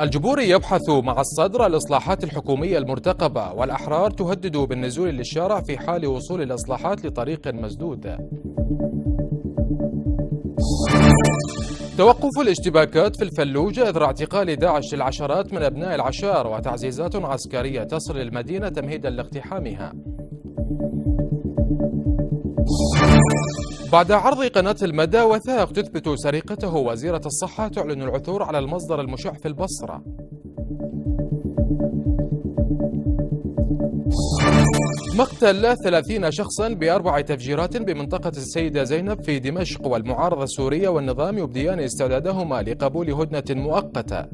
الجبوري يبحث مع الصدر الإصلاحات الحكومية المرتقبة والأحرار تهدد بالنزول للشارع في حال وصول الإصلاحات لطريق مسدود توقف الاشتباكات في الفلوجة إثر اعتقال داعش للعشرات من أبناء العشار وتعزيزات عسكرية تصل المدينة تمهيدا لاقتحامها بعد عرض قناة المدى وثائق تثبت سرقته وزيرة الصحة تعلن العثور على المصدر المشع في البصرة مقتل 30 شخصا بأربع تفجيرات بمنطقة السيدة زينب في دمشق والمعارضة السورية والنظام يبديان استعدادهما لقبول هدنة مؤقتة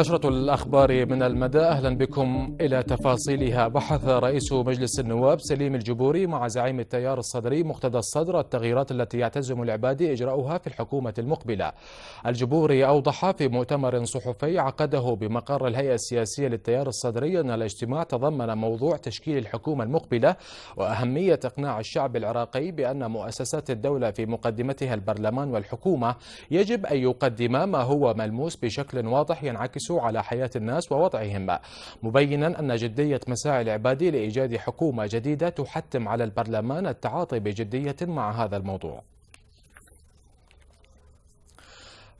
نشرة الأخبار من المدى أهلا بكم إلى تفاصيلها بحث رئيس مجلس النواب سليم الجبوري مع زعيم التيار الصدري مقتدى الصدر التغييرات التي يعتزم العبادي إجراؤها في الحكومة المقبلة الجبوري أوضح في مؤتمر صحفي عقده بمقر الهيئة السياسية للتيار الصدري أن الاجتماع تضمن موضوع تشكيل الحكومة المقبلة وأهمية إقناع الشعب العراقي بأن مؤسسات الدولة في مقدمتها البرلمان والحكومة يجب أن يقدم ما هو ملموس بشكل واضح ينعكس سوء على حياة الناس ووضعهم مبينا أن جدية مساعي العبادي لإيجاد حكومة جديدة تحتم على البرلمان التعاطي بجدية مع هذا الموضوع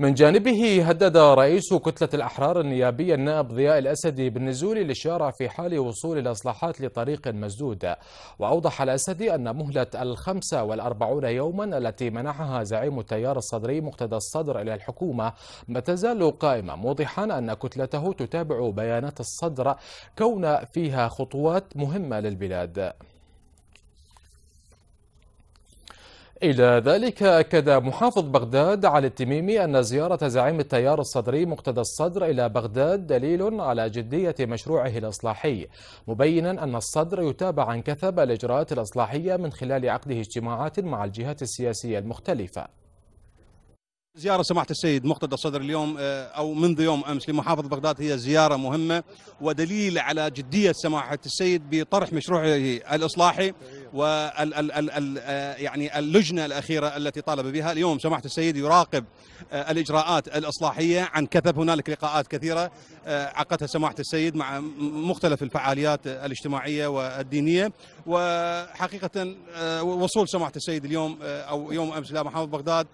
من جانبه هدد رئيس كتلة الأحرار النيابية النائب ضياء الأسدي بالنزول للشارع في حال وصول الإصلاحات لطريق مسدود وأوضح الأسدي أن مهلة الخمسة والأربعون يوما التي منحها زعيم التيار الصدري مقتدى الصدر إلى الحكومة ما تزال قائمة موضحا أن كتلته تتابع بيانات الصدر كون فيها خطوات مهمة للبلاد إلى ذلك أكد محافظ بغداد علي التميمي أن زيارة زعيم التيار الصدري مقتدى الصدر إلى بغداد دليل على جدية مشروعه الإصلاحي مبينا أن الصدر يتابع عن كثب الإجراءات الإصلاحية من خلال عقده اجتماعات مع الجهات السياسية المختلفة زيارة سماحة السيد مقتدى الصدر اليوم آه، أو منذ يوم أمس لمحافظة بغداد هي زيارة مهمة ودليل على جدية سماحة السيد بطرح مشروعه الإصلاحي وال ال ال ال آه، يعني اللجنة الأخيرة التي طالب بها اليوم سماحة السيد يراقب آه، الإجراءات الإصلاحية عن كثب هنالك لقاءات كثيرة آه، عقدها سماحه السيد مع مختلف الفعاليات الاجتماعيه والدينيه وحقيقه آه، وصول سماحه السيد اليوم آه، او يوم امس الى محافظه بغداد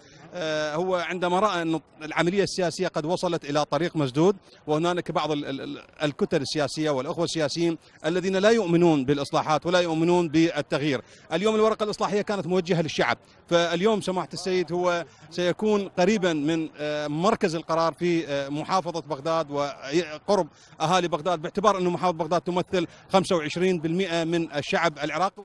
هو عندما راى ان العمليه السياسيه قد وصلت الى طريق مسدود وهنالك بعض الكتل السياسيه والاخوه السياسيين الذين لا يؤمنون بالاصلاحات ولا يؤمنون بالتغيير. اليوم الورقه الاصلاحيه كانت موجهه للشعب، فاليوم سماحه السيد هو سيكون قريبا من مركز القرار في محافظه بغداد و قرب اهالي بغداد باعتبار انه محافظه بغداد تمثل 25% من الشعب العراقي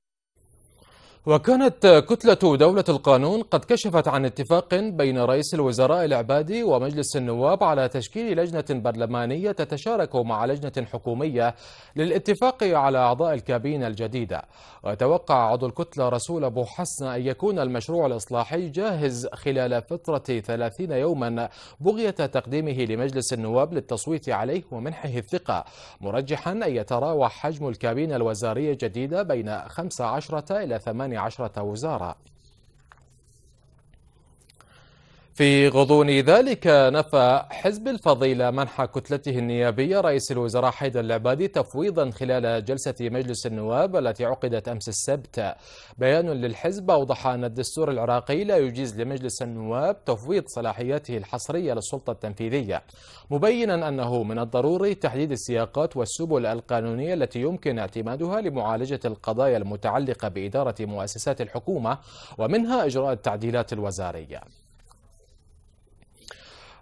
وكانت كتلة دولة القانون قد كشفت عن اتفاق بين رئيس الوزراء العبادي ومجلس النواب على تشكيل لجنة برلمانية تتشارك مع لجنة حكومية للاتفاق على أعضاء الكابينة الجديدة وتوقع عضو الكتلة رسول أبو حسن أن يكون المشروع الإصلاحي جاهز خلال فترة 30 يوما بغية تقديمه لمجلس النواب للتصويت عليه ومنحه الثقة مرجحا أن يتراوح حجم الكابينة الوزارية الجديدة بين 15 إلى 8 ثماني عشرة وزارة في غضون ذلك نفى حزب الفضيلة منح كتلته النيابية رئيس الوزراء حيدر العبادي تفويضا خلال جلسة مجلس النواب التي عقدت أمس السبت بيان للحزب أوضح أن الدستور العراقي لا يجيز لمجلس النواب تفويض صلاحياته الحصرية للسلطة التنفيذية مبينا أنه من الضروري تحديد السياقات والسبل القانونية التي يمكن اعتمادها لمعالجة القضايا المتعلقة بإدارة مؤسسات الحكومة ومنها إجراء التعديلات الوزارية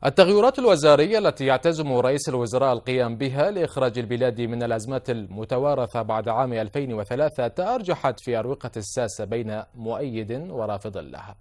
التغيرات الوزارية التي يعتزم رئيس الوزراء القيام بها لإخراج البلاد من الأزمات المتوارثة بعد عام 2003 تأرجحت في أروقة الساسة بين مؤيد ورافض لها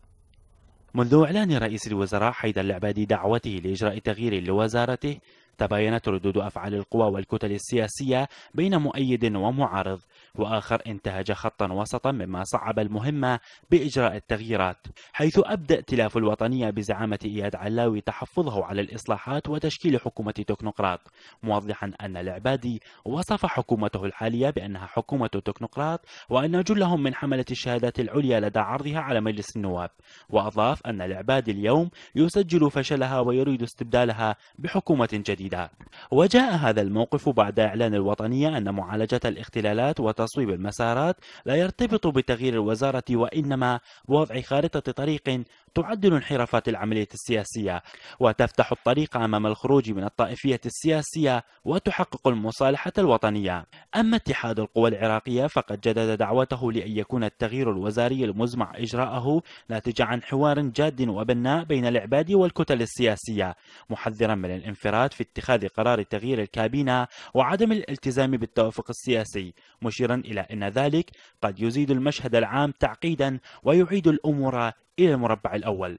منذ إعلان رئيس الوزراء حيدر العبادي دعوته لإجراء تغيير لوزارته تباينت ردود أفعال القوى والكتل السياسية بين مؤيد ومعارض وآخر انتهج خطا وسطا مما صعب المهمة بإجراء التغييرات حيث أبدى ائتلاف الوطنية بزعامة إياد علاوي تحفظه على الإصلاحات وتشكيل حكومة تكنوقراط موضحا أن العبادي وصف حكومته الحالية بأنها حكومة تكنوقراط وأن جلهم من حملة الشهادات العليا لدى عرضها على مجلس النواب وأضاف أن العبادي اليوم يسجل فشلها ويريد استبدالها بحكومة جديدة جديدة وجاء هذا الموقف بعد إعلان الوطنية أن معالجة الاختلالات وتصويب المسارات لا يرتبط بتغيير الوزارة وإنما بوضع خارطة طريق تعدل انحرافات العملية السياسية وتفتح الطريق أمام الخروج من الطائفية السياسية وتحقق المصالحة الوطنية أما اتحاد القوى العراقية فقد جدد دعوته لأن يكون التغيير الوزاري المزمع إجراءه ناتج عن حوار جاد وبناء بين العباد والكتل السياسية محذرا من الانفراد في اتخاذ قرار تغيير الكابينة وعدم الالتزام بالتوافق السياسي مشيرا إلى أن ذلك قد يزيد المشهد العام تعقيدا ويعيد الأمور إلى المربع الأول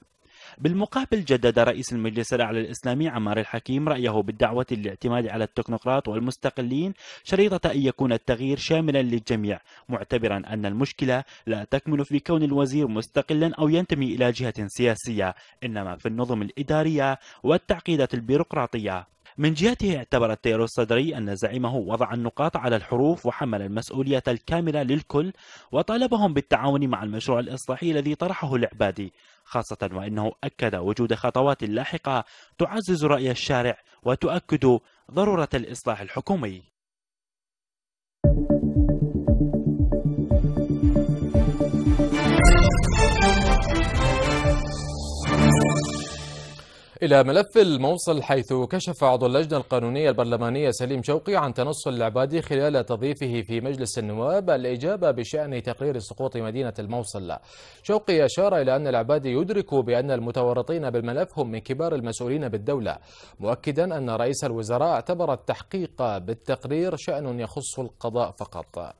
بالمقابل جدد رئيس المجلس الأعلى الإسلامي عمار الحكيم رأيه بالدعوة للاعتماد على التكنوقراط والمستقلين شريطة أن يكون التغيير شاملا للجميع معتبرا أن المشكلة لا تكمن في كون الوزير مستقلا أو ينتمي إلى جهة سياسية إنما في النظم الإدارية والتعقيدات البيروقراطية من جهته اعتبر التيار الصدري أن زعيمه وضع النقاط على الحروف وحمل المسؤولية الكاملة للكل وطالبهم بالتعاون مع المشروع الإصلاحي الذي طرحه العبادي خاصة وأنه أكد وجود خطوات لاحقة تعزز رأي الشارع وتؤكد ضرورة الإصلاح الحكومي إلى ملف الموصل حيث كشف عضو اللجنة القانونية البرلمانية سليم شوقي عن تنصل العبادي خلال تضييفه في مجلس النواب الإجابة بشأن تقرير سقوط مدينة الموصل شوقي أشار إلى أن العبادي يدرك بأن المتورطين بالملف هم من كبار المسؤولين بالدولة مؤكدا أن رئيس الوزراء اعتبر التحقيق بالتقرير شأن يخص القضاء فقط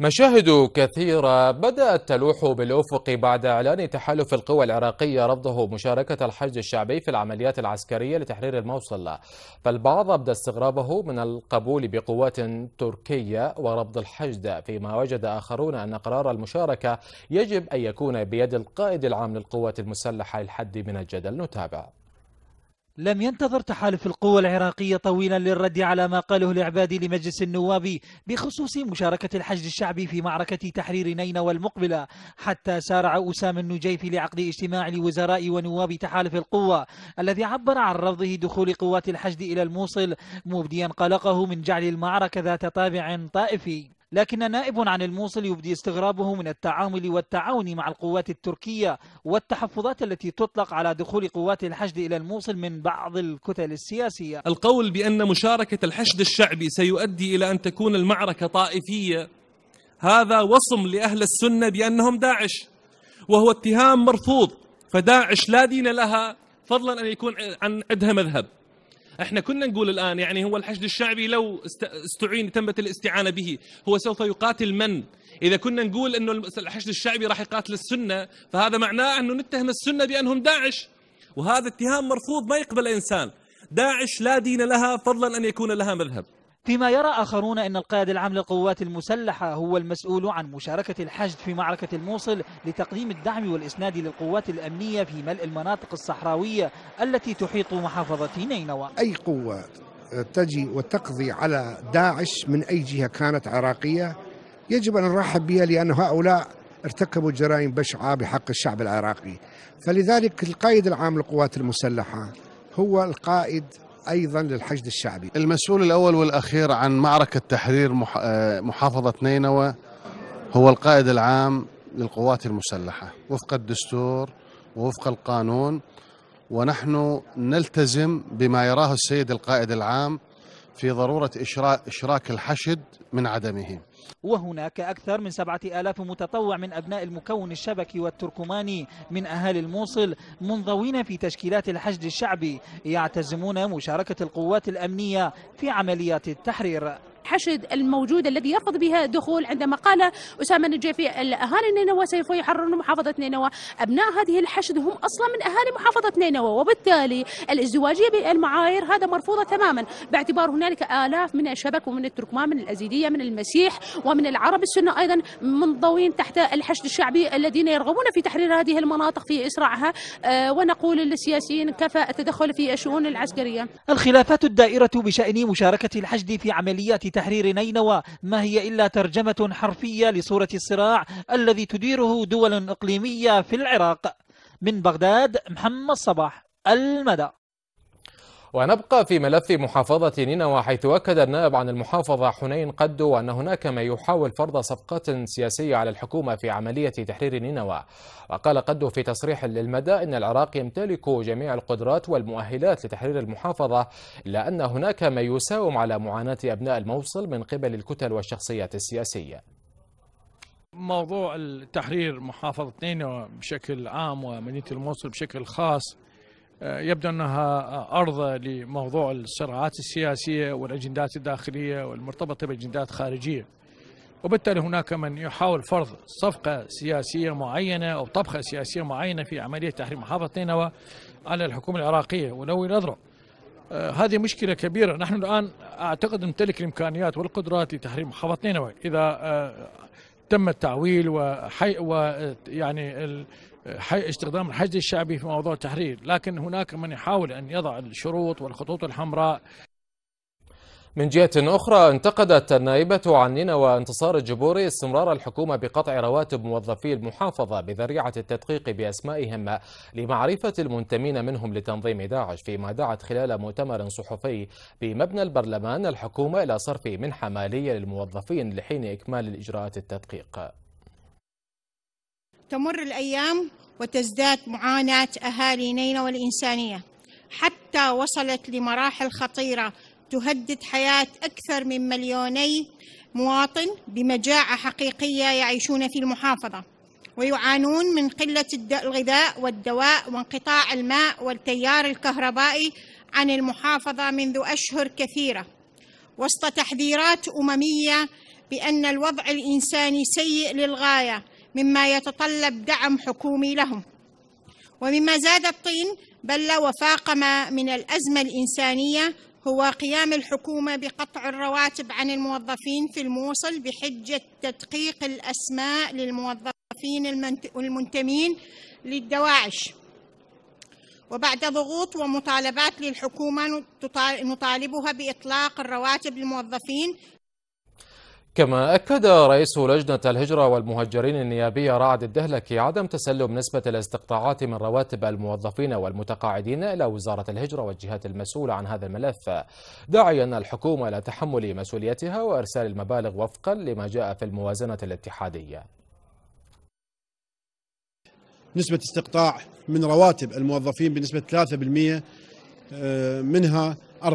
مشاهد كثيرة بدأت تلوح بالأفق بعد إعلان تحالف القوى العراقية رفضه مشاركة الحشد الشعبي في العمليات العسكرية لتحرير الموصل فالبعض أبدى استغرابه من القبول بقوات تركية ورفض الحشد فيما وجد آخرون أن قرار المشاركة يجب أن يكون بيد القائد العام للقوات المسلحة للحد من الجدل نتابع لم ينتظر تحالف القوى العراقية طويلا للرد على ما قاله الإعبادي لمجلس النواب بخصوص مشاركة الحشد الشعبي في معركة تحرير نينوى المقبلة حتى سارع أسام النجيفي لعقد اجتماع لوزراء ونواب تحالف القوى الذي عبر عن رفضه دخول قوات الحشد إلى الموصل مبديا قلقه من جعل المعركة ذات طابع طائفي لكن نائب عن الموصل يبدي استغرابه من التعامل والتعاون مع القوات التركية والتحفظات التي تطلق على دخول قوات الحشد إلى الموصل من بعض الكتل السياسية القول بأن مشاركة الحشد الشعبي سيؤدي إلى أن تكون المعركة طائفية هذا وصم لأهل السنة بأنهم داعش وهو اتهام مرفوض فداعش لا دين لها فضلا أن يكون عن عندها مذهب احنا كنا نقول الآن يعني هو الحشد الشعبي لو استعين تمت الاستعانة به هو سوف يقاتل من إذا كنا نقول أنه الحشد الشعبي راح يقاتل السنة فهذا معناه أنه نتهم السنة بأنهم داعش وهذا اتهام مرفوض ما يقبل إنسان داعش لا دين لها فضلا أن يكون لها مذهب فيما يرى آخرون أن القائد العام للقوات المسلحة هو المسؤول عن مشاركة الحشد في معركة الموصل لتقديم الدعم والإسناد للقوات الأمنية في ملء المناطق الصحراوية التي تحيط محافظة نينوى أي قوة تجي وتقضي على داعش من أي جهة كانت عراقية يجب أن نرحب بها لأن هؤلاء ارتكبوا جرائم بشعة بحق الشعب العراقي فلذلك القائد العام للقوات المسلحة هو القائد أيضا للحشد الشعبي المسؤول الأول والأخير عن معركة تحرير محافظة نينوى هو القائد العام للقوات المسلحة وفق الدستور ووفق القانون ونحن نلتزم بما يراه السيد القائد العام في ضرورة إشراك الحشد من عدمه وهناك أكثر من سبعة آلاف متطوع من أبناء المكون الشبكي والتركماني من أهالي الموصل منضوين في تشكيلات الحشد الشعبي يعتزمون مشاركة القوات الأمنية في عمليات التحرير حشد الموجود الذي يرفض بها دخول عندما قال أسامة النجيفي الأهالي النينوى سوف يحررون محافظة نينوى أبناء هذه الحشد هم أصلا من أهالي محافظة نينوى وبالتالي الازدواجية بالمعايير هذا مرفوضة تماما باعتبار هنالك آلاف من الشبك ومن التركمان من الأزيدية من المسيح ومن العرب السنة أيضا منضوين تحت الحشد الشعبي الذين يرغبون في تحرير هذه المناطق في إسراعها آه، ونقول للسياسيين كفى التدخل في الشؤون العسكرية الخلافات الدائرة بشأن مشاركة الحشد في عمليات تحرير نينوى ما هي إلا ترجمة حرفية لصورة الصراع الذي تديره دول إقليمية في العراق من بغداد محمد صباح المدى ونبقى في ملف محافظة نينوى حيث أكد النائب عن المحافظة حنين قدو أن هناك ما يحاول فرض صفقات سياسية على الحكومة في عملية تحرير نينوى وقال قدو في تصريح للمدى أن العراق يمتلك جميع القدرات والمؤهلات لتحرير المحافظة إلا أن هناك ما يساوم على معاناة أبناء الموصل من قبل الكتل والشخصيات السياسية موضوع التحرير محافظة نينوى بشكل عام ومدينة الموصل بشكل خاص آه، يبدو أنها آه، أرض لموضوع الصراعات السياسية والأجندات الداخلية والمرتبطة بأجندات خارجية وبالتالي هناك من يحاول فرض صفقة سياسية معينة أو طبخة سياسية معينة في عملية تحريم محافظة نينوى على الحكومة العراقية ولو الأذرع آه، هذه مشكلة كبيرة نحن الآن أعتقد نمتلك الإمكانيات والقدرات لتحريم محافظة نينوى إذا تم التعويل وحي و يعني استخدام الحشد الشعبي في موضوع التحرير لكن هناك من يحاول أن يضع الشروط والخطوط الحمراء من جهة أخرى انتقدت النائبة عن نينوى انتصار الجبوري استمرار الحكومة بقطع رواتب موظفي المحافظة بذريعة التدقيق بأسمائهم لمعرفة المنتمين منهم لتنظيم داعش فيما دعت خلال مؤتمر صحفي بمبنى البرلمان الحكومة إلى صرف منحة مالية للموظفين لحين إكمال الإجراءات التدقيق تمر الأيام وتزداد معاناة أهالي نينوى والإنسانية حتى وصلت لمراحل خطيرة تهدد حياة أكثر من مليوني مواطن بمجاعة حقيقية يعيشون في المحافظة ويعانون من قلة الغذاء والدواء وانقطاع الماء والتيار الكهربائي عن المحافظة منذ أشهر كثيرة وسط تحذيرات أممية بأن الوضع الإنساني سيء للغاية مما يتطلب دعم حكومي لهم ومما زاد الطين بل وفاقم من الأزمة الإنسانية هو قيام الحكومة بقطع الرواتب عن الموظفين في الموصل بحجة تدقيق الأسماء للموظفين المنتمين للدواعش وبعد ضغوط ومطالبات للحكومة نطالبها بإطلاق الرواتب للموظفين كما أكد رئيس لجنة الهجرة والمهجرين النيابية رعد الدهلكي عدم تسلم نسبة الاستقطاعات من رواتب الموظفين والمتقاعدين إلى وزارة الهجرة والجهات المسؤولة عن هذا الملف داعيا الحكومة إلى تحمل مسؤوليتها وإرسال المبالغ وفقا لما جاء في الموازنة الاتحادية نسبة استقطاع من رواتب الموظفين بنسبة 3% آه، منها 40%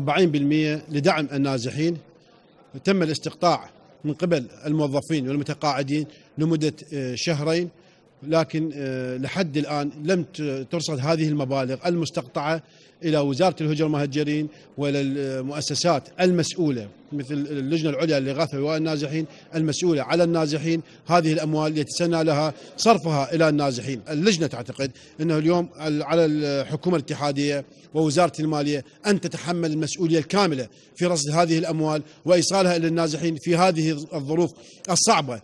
لدعم النازحين تم الاستقطاع من قبل الموظفين والمتقاعدين لمدة آه، شهرين لكن آه، لحد الآن لم ترصد هذه المبالغ المستقطعة إلى وزارة الهجرة والمهجرين وإلى المؤسسات المسؤولة مثل اللجنة العليا للإغاثة وإيواء النازحين المسؤولة على النازحين هذه الأموال يتسنى لها صرفها إلى النازحين اللجنة تعتقد أنه اليوم على الحكومة الاتحادية ووزارة المالية أن تتحمل المسؤولية الكاملة في رصد هذه الأموال وإيصالها إلى النازحين في هذه الظروف الصعبة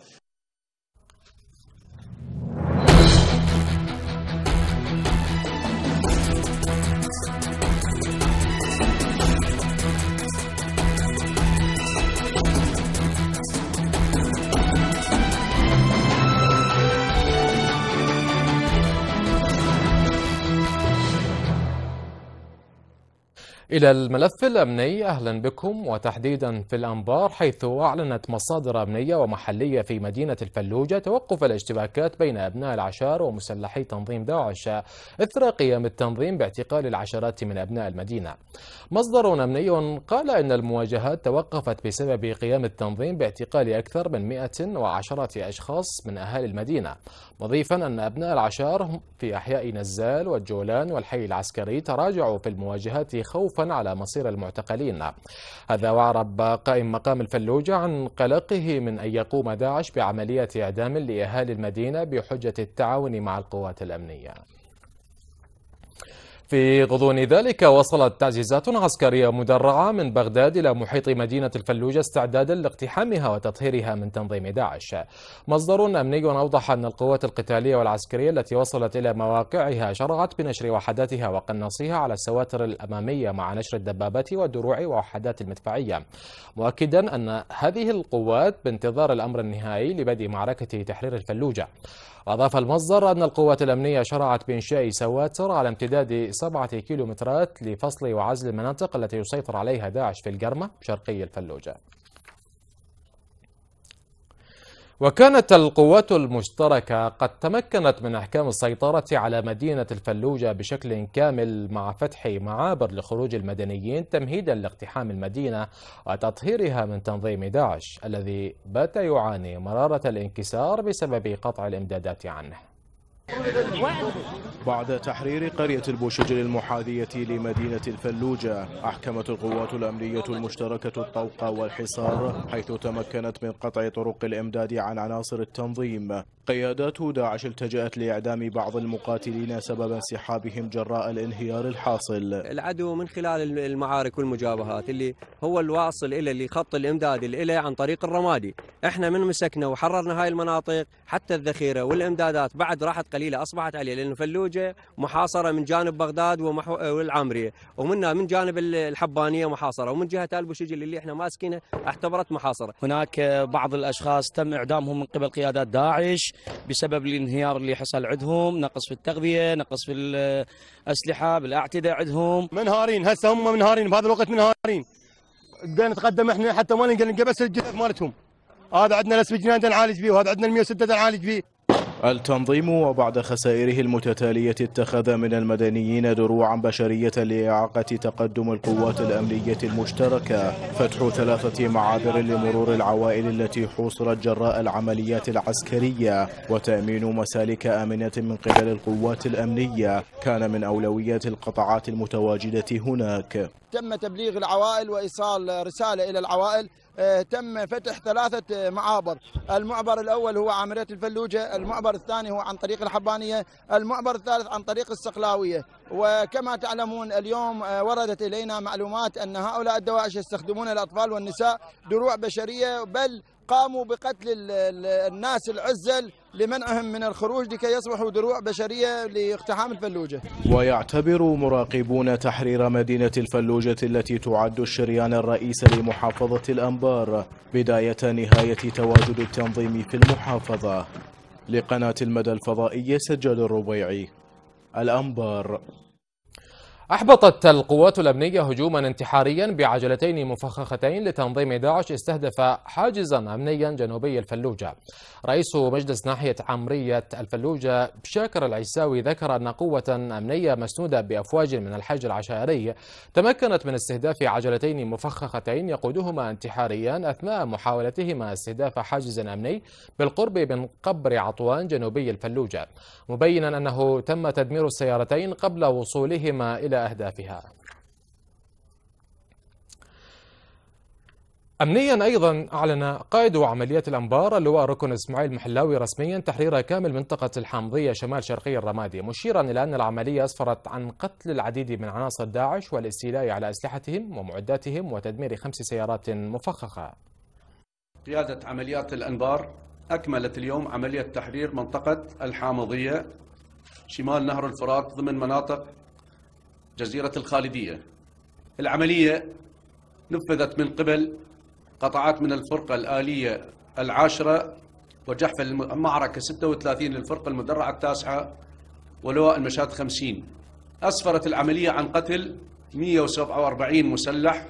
إلى الملف الأمني أهلا بكم وتحديدا في الأنبار حيث أعلنت مصادر أمنية ومحلية في مدينة الفلوجة توقف الاشتباكات بين أبناء العشار ومسلحي تنظيم داعش إثر قيام التنظيم باعتقال العشرات من أبناء المدينة مصدر أمني قال إن المواجهات توقفت بسبب قيام التنظيم باعتقال أكثر من 110 أشخاص من أهالي المدينة مضيفا أن أبناء العشار في أحياء نزال والجولان والحي العسكري تراجعوا في المواجهات خوفا خوفا على مصير المعتقلين هذا وأعرب قائم مقام الفلوجة عن قلقه من أن يقوم داعش بعملية إعدام لأهالي المدينة بحجة التعاون مع القوات الأمنية في غضون ذلك وصلت تعزيزات عسكرية مدرعة من بغداد إلى محيط مدينة الفلوجة استعدادا لاقتحامها وتطهيرها من تنظيم داعش مصدر أمني أوضح أن القوات القتالية والعسكرية التي وصلت إلى مواقعها شرعت بنشر وحداتها وقناصيها على السواتر الأمامية مع نشر الدبابات والدروع ووحدات المدفعية مؤكدا أن هذه القوات بانتظار الأمر النهائي لبدء معركة تحرير الفلوجة وأضاف المصدر أن القوات الأمنية شرعت بإنشاء سواتر على امتداد سبعة كيلومترات لفصل وعزل المناطق التي يسيطر عليها داعش في القرمة شرقي الفلوجة وكانت القوات المشتركة قد تمكنت من أحكام السيطرة على مدينة الفلوجة بشكل كامل مع فتح معابر لخروج المدنيين تمهيدا لاقتحام المدينة وتطهيرها من تنظيم داعش الذي بات يعاني مرارة الانكسار بسبب قطع الإمدادات عنه بعد تحرير قرية البوشجر المحاذية لمدينة الفلوجة أحكمت القوات الأمنية المشتركة الطوق والحصار حيث تمكنت من قطع طرق الإمداد عن عناصر التنظيم قيادات داعش التجأت لإعدام بعض المقاتلين سبب انسحابهم جراء الانهيار الحاصل العدو من خلال المعارك والمجابهات اللي هو الواصل إلى اللي خط الإمداد اللي عن طريق الرمادي احنا من مسكنا وحررنا هاي المناطق حتى الذخيرة والإمدادات بعد راحت قليلة أصبحت عليه لأن فلوجة محاصرة من جانب بغداد ومحو... والعامرية ومنا من جانب الحبانية محاصرة ومن جهة البوشجل اللي احنا ماسكينها اعتبرت محاصرة هناك بعض الأشخاص تم إعدامهم من قبل قيادات داعش بسبب الانهيار اللي حصل عندهم نقص في التغذيه نقص في الاسلحه بالاعتداء عندهم منهارين هسه هم منهارين بهذا الوقت منهارين بدنا نتقدم احنا حتى ما نلقى بس الجثث مالتهم هذا عندنا الاسبجنان نعالج به وهذا عندنا ال 106 نعالج به التنظيم وبعد خسائره المتتالية اتخذ من المدنيين دروعا بشرية لإعاقة تقدم القوات الأمنية المشتركة فتح ثلاثة معابر لمرور العوائل التي حوصرت جراء العمليات العسكرية وتأمين مسالك آمنة من قبل القوات الأمنية كان من أولويات القطاعات المتواجدة هناك تم تبليغ العوائل وإيصال رسالة إلى العوائل آه، تم فتح ثلاثة آه، معابر المعبر الأول هو عملية الفلوجة المعبر الثاني هو عن طريق الحبانية المعبر الثالث عن طريق السقلاوية وكما تعلمون اليوم آه، وردت إلينا معلومات أن هؤلاء الدواعش يستخدمون الأطفال والنساء دروع بشرية بل قاموا بقتل الناس العزل لمنعهم من الخروج لكي يصبحوا دروع بشرية لاقتحام الفلوجة ويعتبر مراقبون تحرير مدينة الفلوجة التي تعد الشريان الرئيس لمحافظة الأنبار بداية نهاية تواجد التنظيم في المحافظة لقناة المدى الفضائية سجل الربيعي الأنبار أحبطت القوات الأمنية هجوما انتحاريا بعجلتين مفخختين لتنظيم داعش استهدف حاجزا أمنيا جنوبي الفلوجة رئيس مجلس ناحية عمرية الفلوجة شاكر العيساوي ذكر أن قوة أمنية مسنودة بأفواج من الحج العشائري تمكنت من استهداف عجلتين مفخختين يقودهما انتحاريا أثناء محاولتهما استهداف حاجز أمني بالقرب من قبر عطوان جنوبي الفلوجة مبينا أنه تم تدمير السيارتين قبل وصولهما إلى إلى أهدافها أمنيا أيضا أعلن قائد عمليات الأنبار اللواء ركن إسماعيل محلاوي رسميا تحرير كامل منطقة الحامضية شمال شرقي الرمادي مشيرا إلى أن العملية أسفرت عن قتل العديد من عناصر داعش والاستيلاء على أسلحتهم ومعداتهم وتدمير خمس سيارات مفخخة قيادة عمليات الأنبار أكملت اليوم عملية تحرير منطقة الحامضية شمال نهر الفرات ضمن مناطق جزيرة الخالدية العملية نفذت من قبل قطعات من الفرقة الآلية العاشرة وجحف المعركة 36 للفرقة المدرعة التاسعة ولواء المشاة 50 أسفرت العملية عن قتل 147 مسلح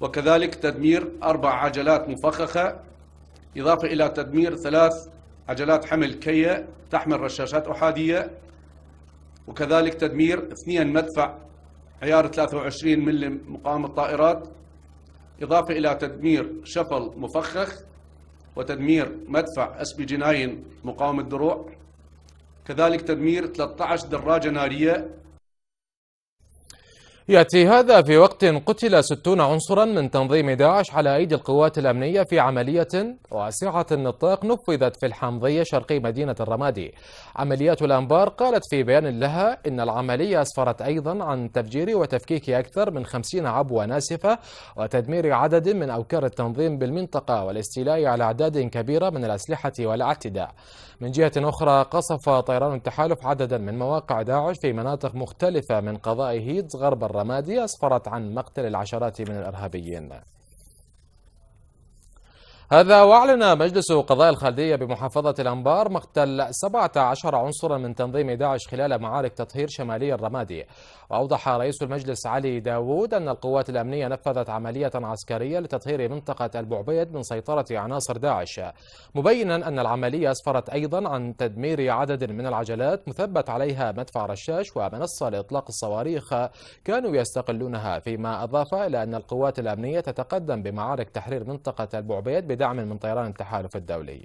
وكذلك تدمير أربع عجلات مفخخة إضافة إلى تدمير ثلاث عجلات حمل كية تحمل رشاشات أحادية وكذلك تدمير اثنين مدفع عيار 23 ملي مقام الطائرات إضافة إلى تدمير شفل مفخخ وتدمير مدفع اس بي جي 9 مقاوم الدروع كذلك تدمير 13 دراجة نارية يأتي هذا في وقت قتل ستون عنصرا من تنظيم داعش على أيدي القوات الأمنية في عملية واسعة النطاق نفذت في الحمضية شرقي مدينة الرمادي عمليات الأنبار قالت في بيان لها إن العملية أسفرت أيضا عن تفجير وتفكيك أكثر من خمسين عبوة ناسفة وتدمير عدد من أوكار التنظيم بالمنطقة والاستيلاء على أعداد كبيرة من الأسلحة والاعتداء من جهة أخرى قصف طيران التحالف عددا من مواقع داعش في مناطق مختلفة من قضاء هيدز غرب الرمادي الرمادي أسفرت عن مقتل العشرات من الإرهابيين هذا وأعلن مجلس قضاء الخالدية بمحافظة الأنبار مقتل 17 عنصرا من تنظيم داعش خلال معارك تطهير شمالي الرمادي وأوضح رئيس المجلس علي داوود أن القوات الأمنية نفذت عملية عسكرية لتطهير منطقة البعبيد من سيطرة عناصر داعش مبينا أن العملية أسفرت أيضا عن تدمير عدد من العجلات مثبت عليها مدفع رشاش ومنصة لإطلاق الصواريخ كانوا يستقلونها فيما أضاف إلى أن القوات الأمنية تتقدم بمعارك تحرير منطقة البعبيد بدعم من طيران التحالف الدولي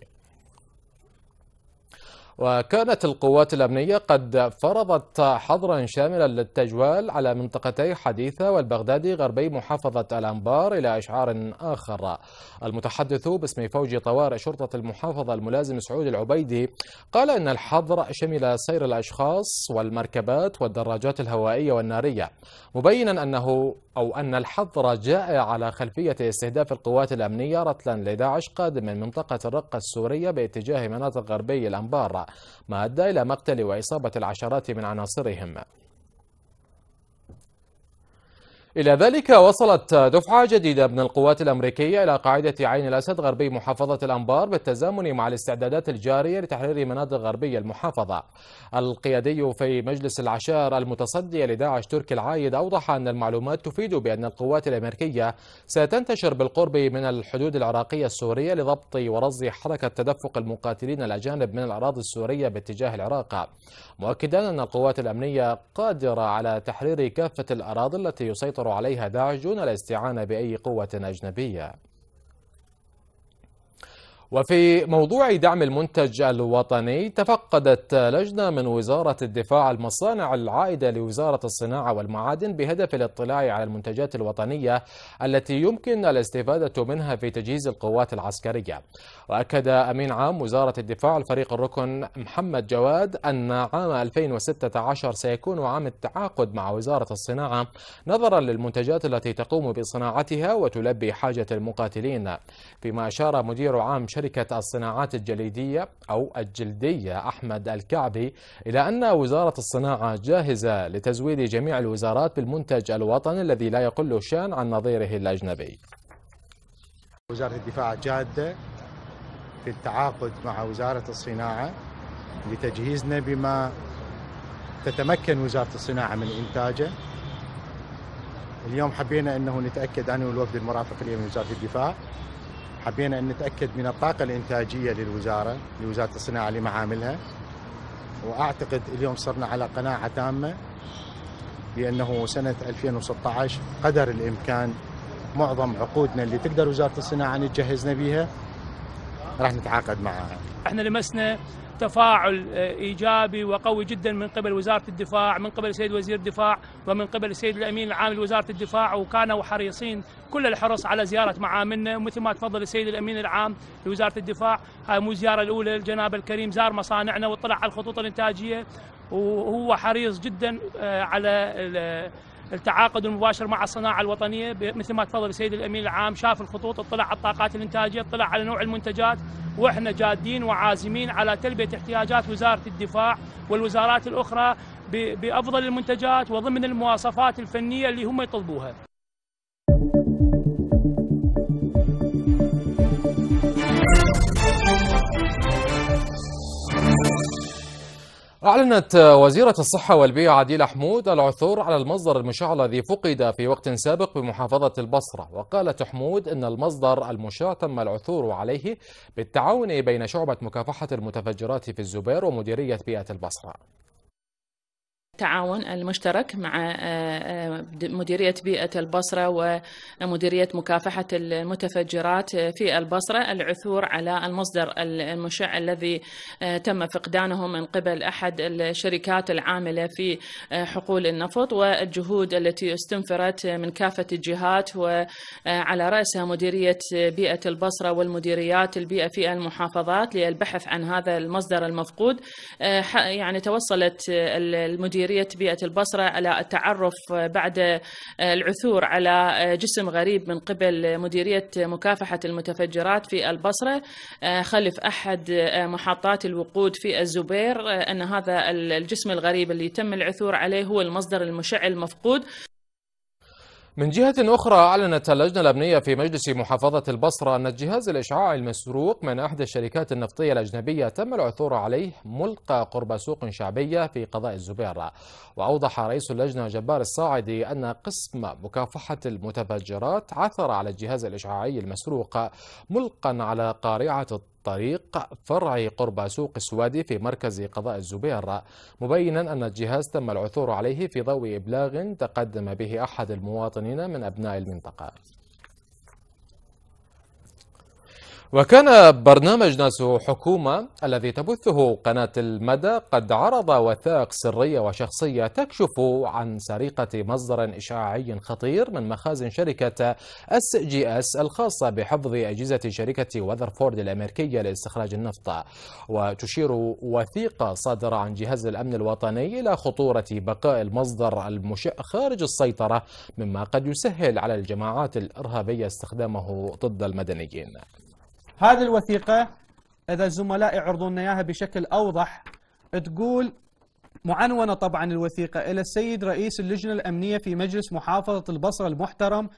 وكانت القوات الأمنية قد فرضت حظرا شاملا للتجوال على منطقتي حديثة والبغدادي غربي محافظة الأنبار إلى إشعار آخر المتحدث باسم فوج طوارئ شرطة المحافظة الملازم سعود العبيدي قال إن الحظر شمل سير الأشخاص والمركبات والدراجات الهوائية والنارية مبينا أنه أو أن الحظر جاء على خلفية استهداف القوات الأمنية رتلا لداعش قادم من منطقة الرقة السورية باتجاه مناطق غربي الأنبار ما أدى إلى مقتل وإصابة العشرات من عناصرهم إلى ذلك وصلت دفعة جديدة من القوات الأمريكية إلى قاعدة عين الأسد غربي محافظة الأنبار بالتزامن مع الاستعدادات الجارية لتحرير مناطق غربية المحافظة القيادي في مجلس العشار المتصدي لداعش تركي العايد أوضح أن المعلومات تفيد بأن القوات الأمريكية ستنتشر بالقرب من الحدود العراقية السورية لضبط ورصد حركة تدفق المقاتلين الأجانب من الأراضي السورية باتجاه العراق مؤكدا أن القوات الأمنية قادرة على تحرير كافة الأراضي التي يسيطر يقدر عليها داعش دون الاستعانة بأي قوة أجنبية وفي موضوع دعم المنتج الوطني تفقدت لجنة من وزارة الدفاع المصانع العائدة لوزارة الصناعة والمعادن بهدف الاطلاع على المنتجات الوطنية التي يمكن الاستفادة منها في تجهيز القوات العسكرية وأكد أمين عام وزارة الدفاع الفريق الركن محمد جواد أن عام 2016 سيكون عام التعاقد مع وزارة الصناعة نظرا للمنتجات التي تقوم بصناعتها وتلبي حاجة المقاتلين فيما أشار مدير عام شركة شركة الصناعات الجليدية أو الجلدية أحمد الكعبي إلى أن وزارة الصناعة جاهزة لتزويد جميع الوزارات بالمنتج الوطني الذي لا يقل شان عن نظيره الأجنبي وزارة الدفاع جادة في التعاقد مع وزارة الصناعة لتجهيزنا بما تتمكن وزارة الصناعة من إنتاجه اليوم حبينا أنه نتأكد عنه الوفد المرافق اليوم من وزارة الدفاع حبينا أن نتأكد من الطاقة الإنتاجية للوزارة لوزارة الصناعة لمعاملها وأعتقد اليوم صرنا على قناعة تامة بأنه سنة 2016 قدر الإمكان معظم عقودنا اللي تقدر وزارة الصناعة أن تجهزنا بها راح نتعاقد معها احنا لمسنا تفاعل آه، ايجابي وقوي جدا من قبل وزاره الدفاع من قبل السيد وزير الدفاع ومن قبل السيد الامين العام لوزاره الدفاع وكانوا حريصين كل الحرص على زياره معاملنا ومثل ما تفضل السيد الامين العام لوزاره الدفاع هاي مو الزياره الاولى الجناب الكريم زار مصانعنا وطلع على الخطوط الانتاجيه وهو حريص جدا آه، على التعاقد المباشر مع الصناعه الوطنيه مثل ما تفضل السيد الامين العام شاف الخطوط اطلع على الطاقات الانتاجيه اطلع على نوع المنتجات واحنا جادين وعازمين على تلبيه احتياجات وزاره الدفاع والوزارات الاخرى بافضل المنتجات وضمن المواصفات الفنيه اللي هم يطلبوها أعلنت وزيرة الصحة والبيئة عديلة حمود العثور على المصدر المشع الذي فقد في وقت سابق بمحافظة البصرة وقالت حمود أن المصدر المشع تم العثور عليه بالتعاون بين شعبة مكافحة المتفجرات في الزبير ومديرية بيئة البصرة التعاون المشترك مع آه، آه، مديرية بيئة البصرة ومديرية مكافحة المتفجرات في البصرة العثور على المصدر المشع الذي آه، تم فقدانه من قبل أحد الشركات العاملة في حقول النفط والجهود التي استنفرت من كافة الجهات وعلى رأسها مديرية بيئة البصرة والمديريات البيئة في المحافظات للبحث عن هذا المصدر المفقود يعني توصلت المديرية مديرية بيئة البصرة على التعرف بعد العثور على جسم غريب من قبل مديرية مكافحة المتفجرات في البصرة خلف أحد محطات الوقود في الزبير أن هذا الجسم الغريب اللي تم العثور عليه هو المصدر المشع المفقود من جهة أخرى أعلنت اللجنة الأمنية في مجلس محافظة البصرة أن الجهاز الإشعاعي المسروق من أحد الشركات النفطية الأجنبية تم العثور عليه ملقى قرب سوق شعبية في قضاء الزبير وأوضح رئيس اللجنة جبار الصاعدي أن قسم مكافحة المتفجرات عثر على الجهاز الإشعاعي المسروق ملقا على قارعة الطريق فرعي قرب سوق السوادي في مركز قضاء الزبير مبينا أن الجهاز تم العثور عليه في ضوء إبلاغ تقدم به أحد المواطنين من أبناء المنطقة وكان برنامج ناسو حكومة الذي تبثه قناة المدى قد عرض وثائق سرية وشخصية تكشف عن سرقة مصدر إشعاعي خطير من مخازن شركة اس جي اس الخاصة بحفظ أجهزة شركة وذرفورد الأمريكية لاستخراج النفط وتشير وثيقة صادرة عن جهاز الأمن الوطني إلى خطورة بقاء المصدر المشع خارج السيطرة مما قد يسهل على الجماعات الإرهابية استخدامه ضد المدنيين هذه الوثيقة إذا الزملاء يعرضون إياها بشكل أوضح تقول معنونة طبعا الوثيقة إلى السيد رئيس اللجنة الأمنية في مجلس محافظة البصرة المحترم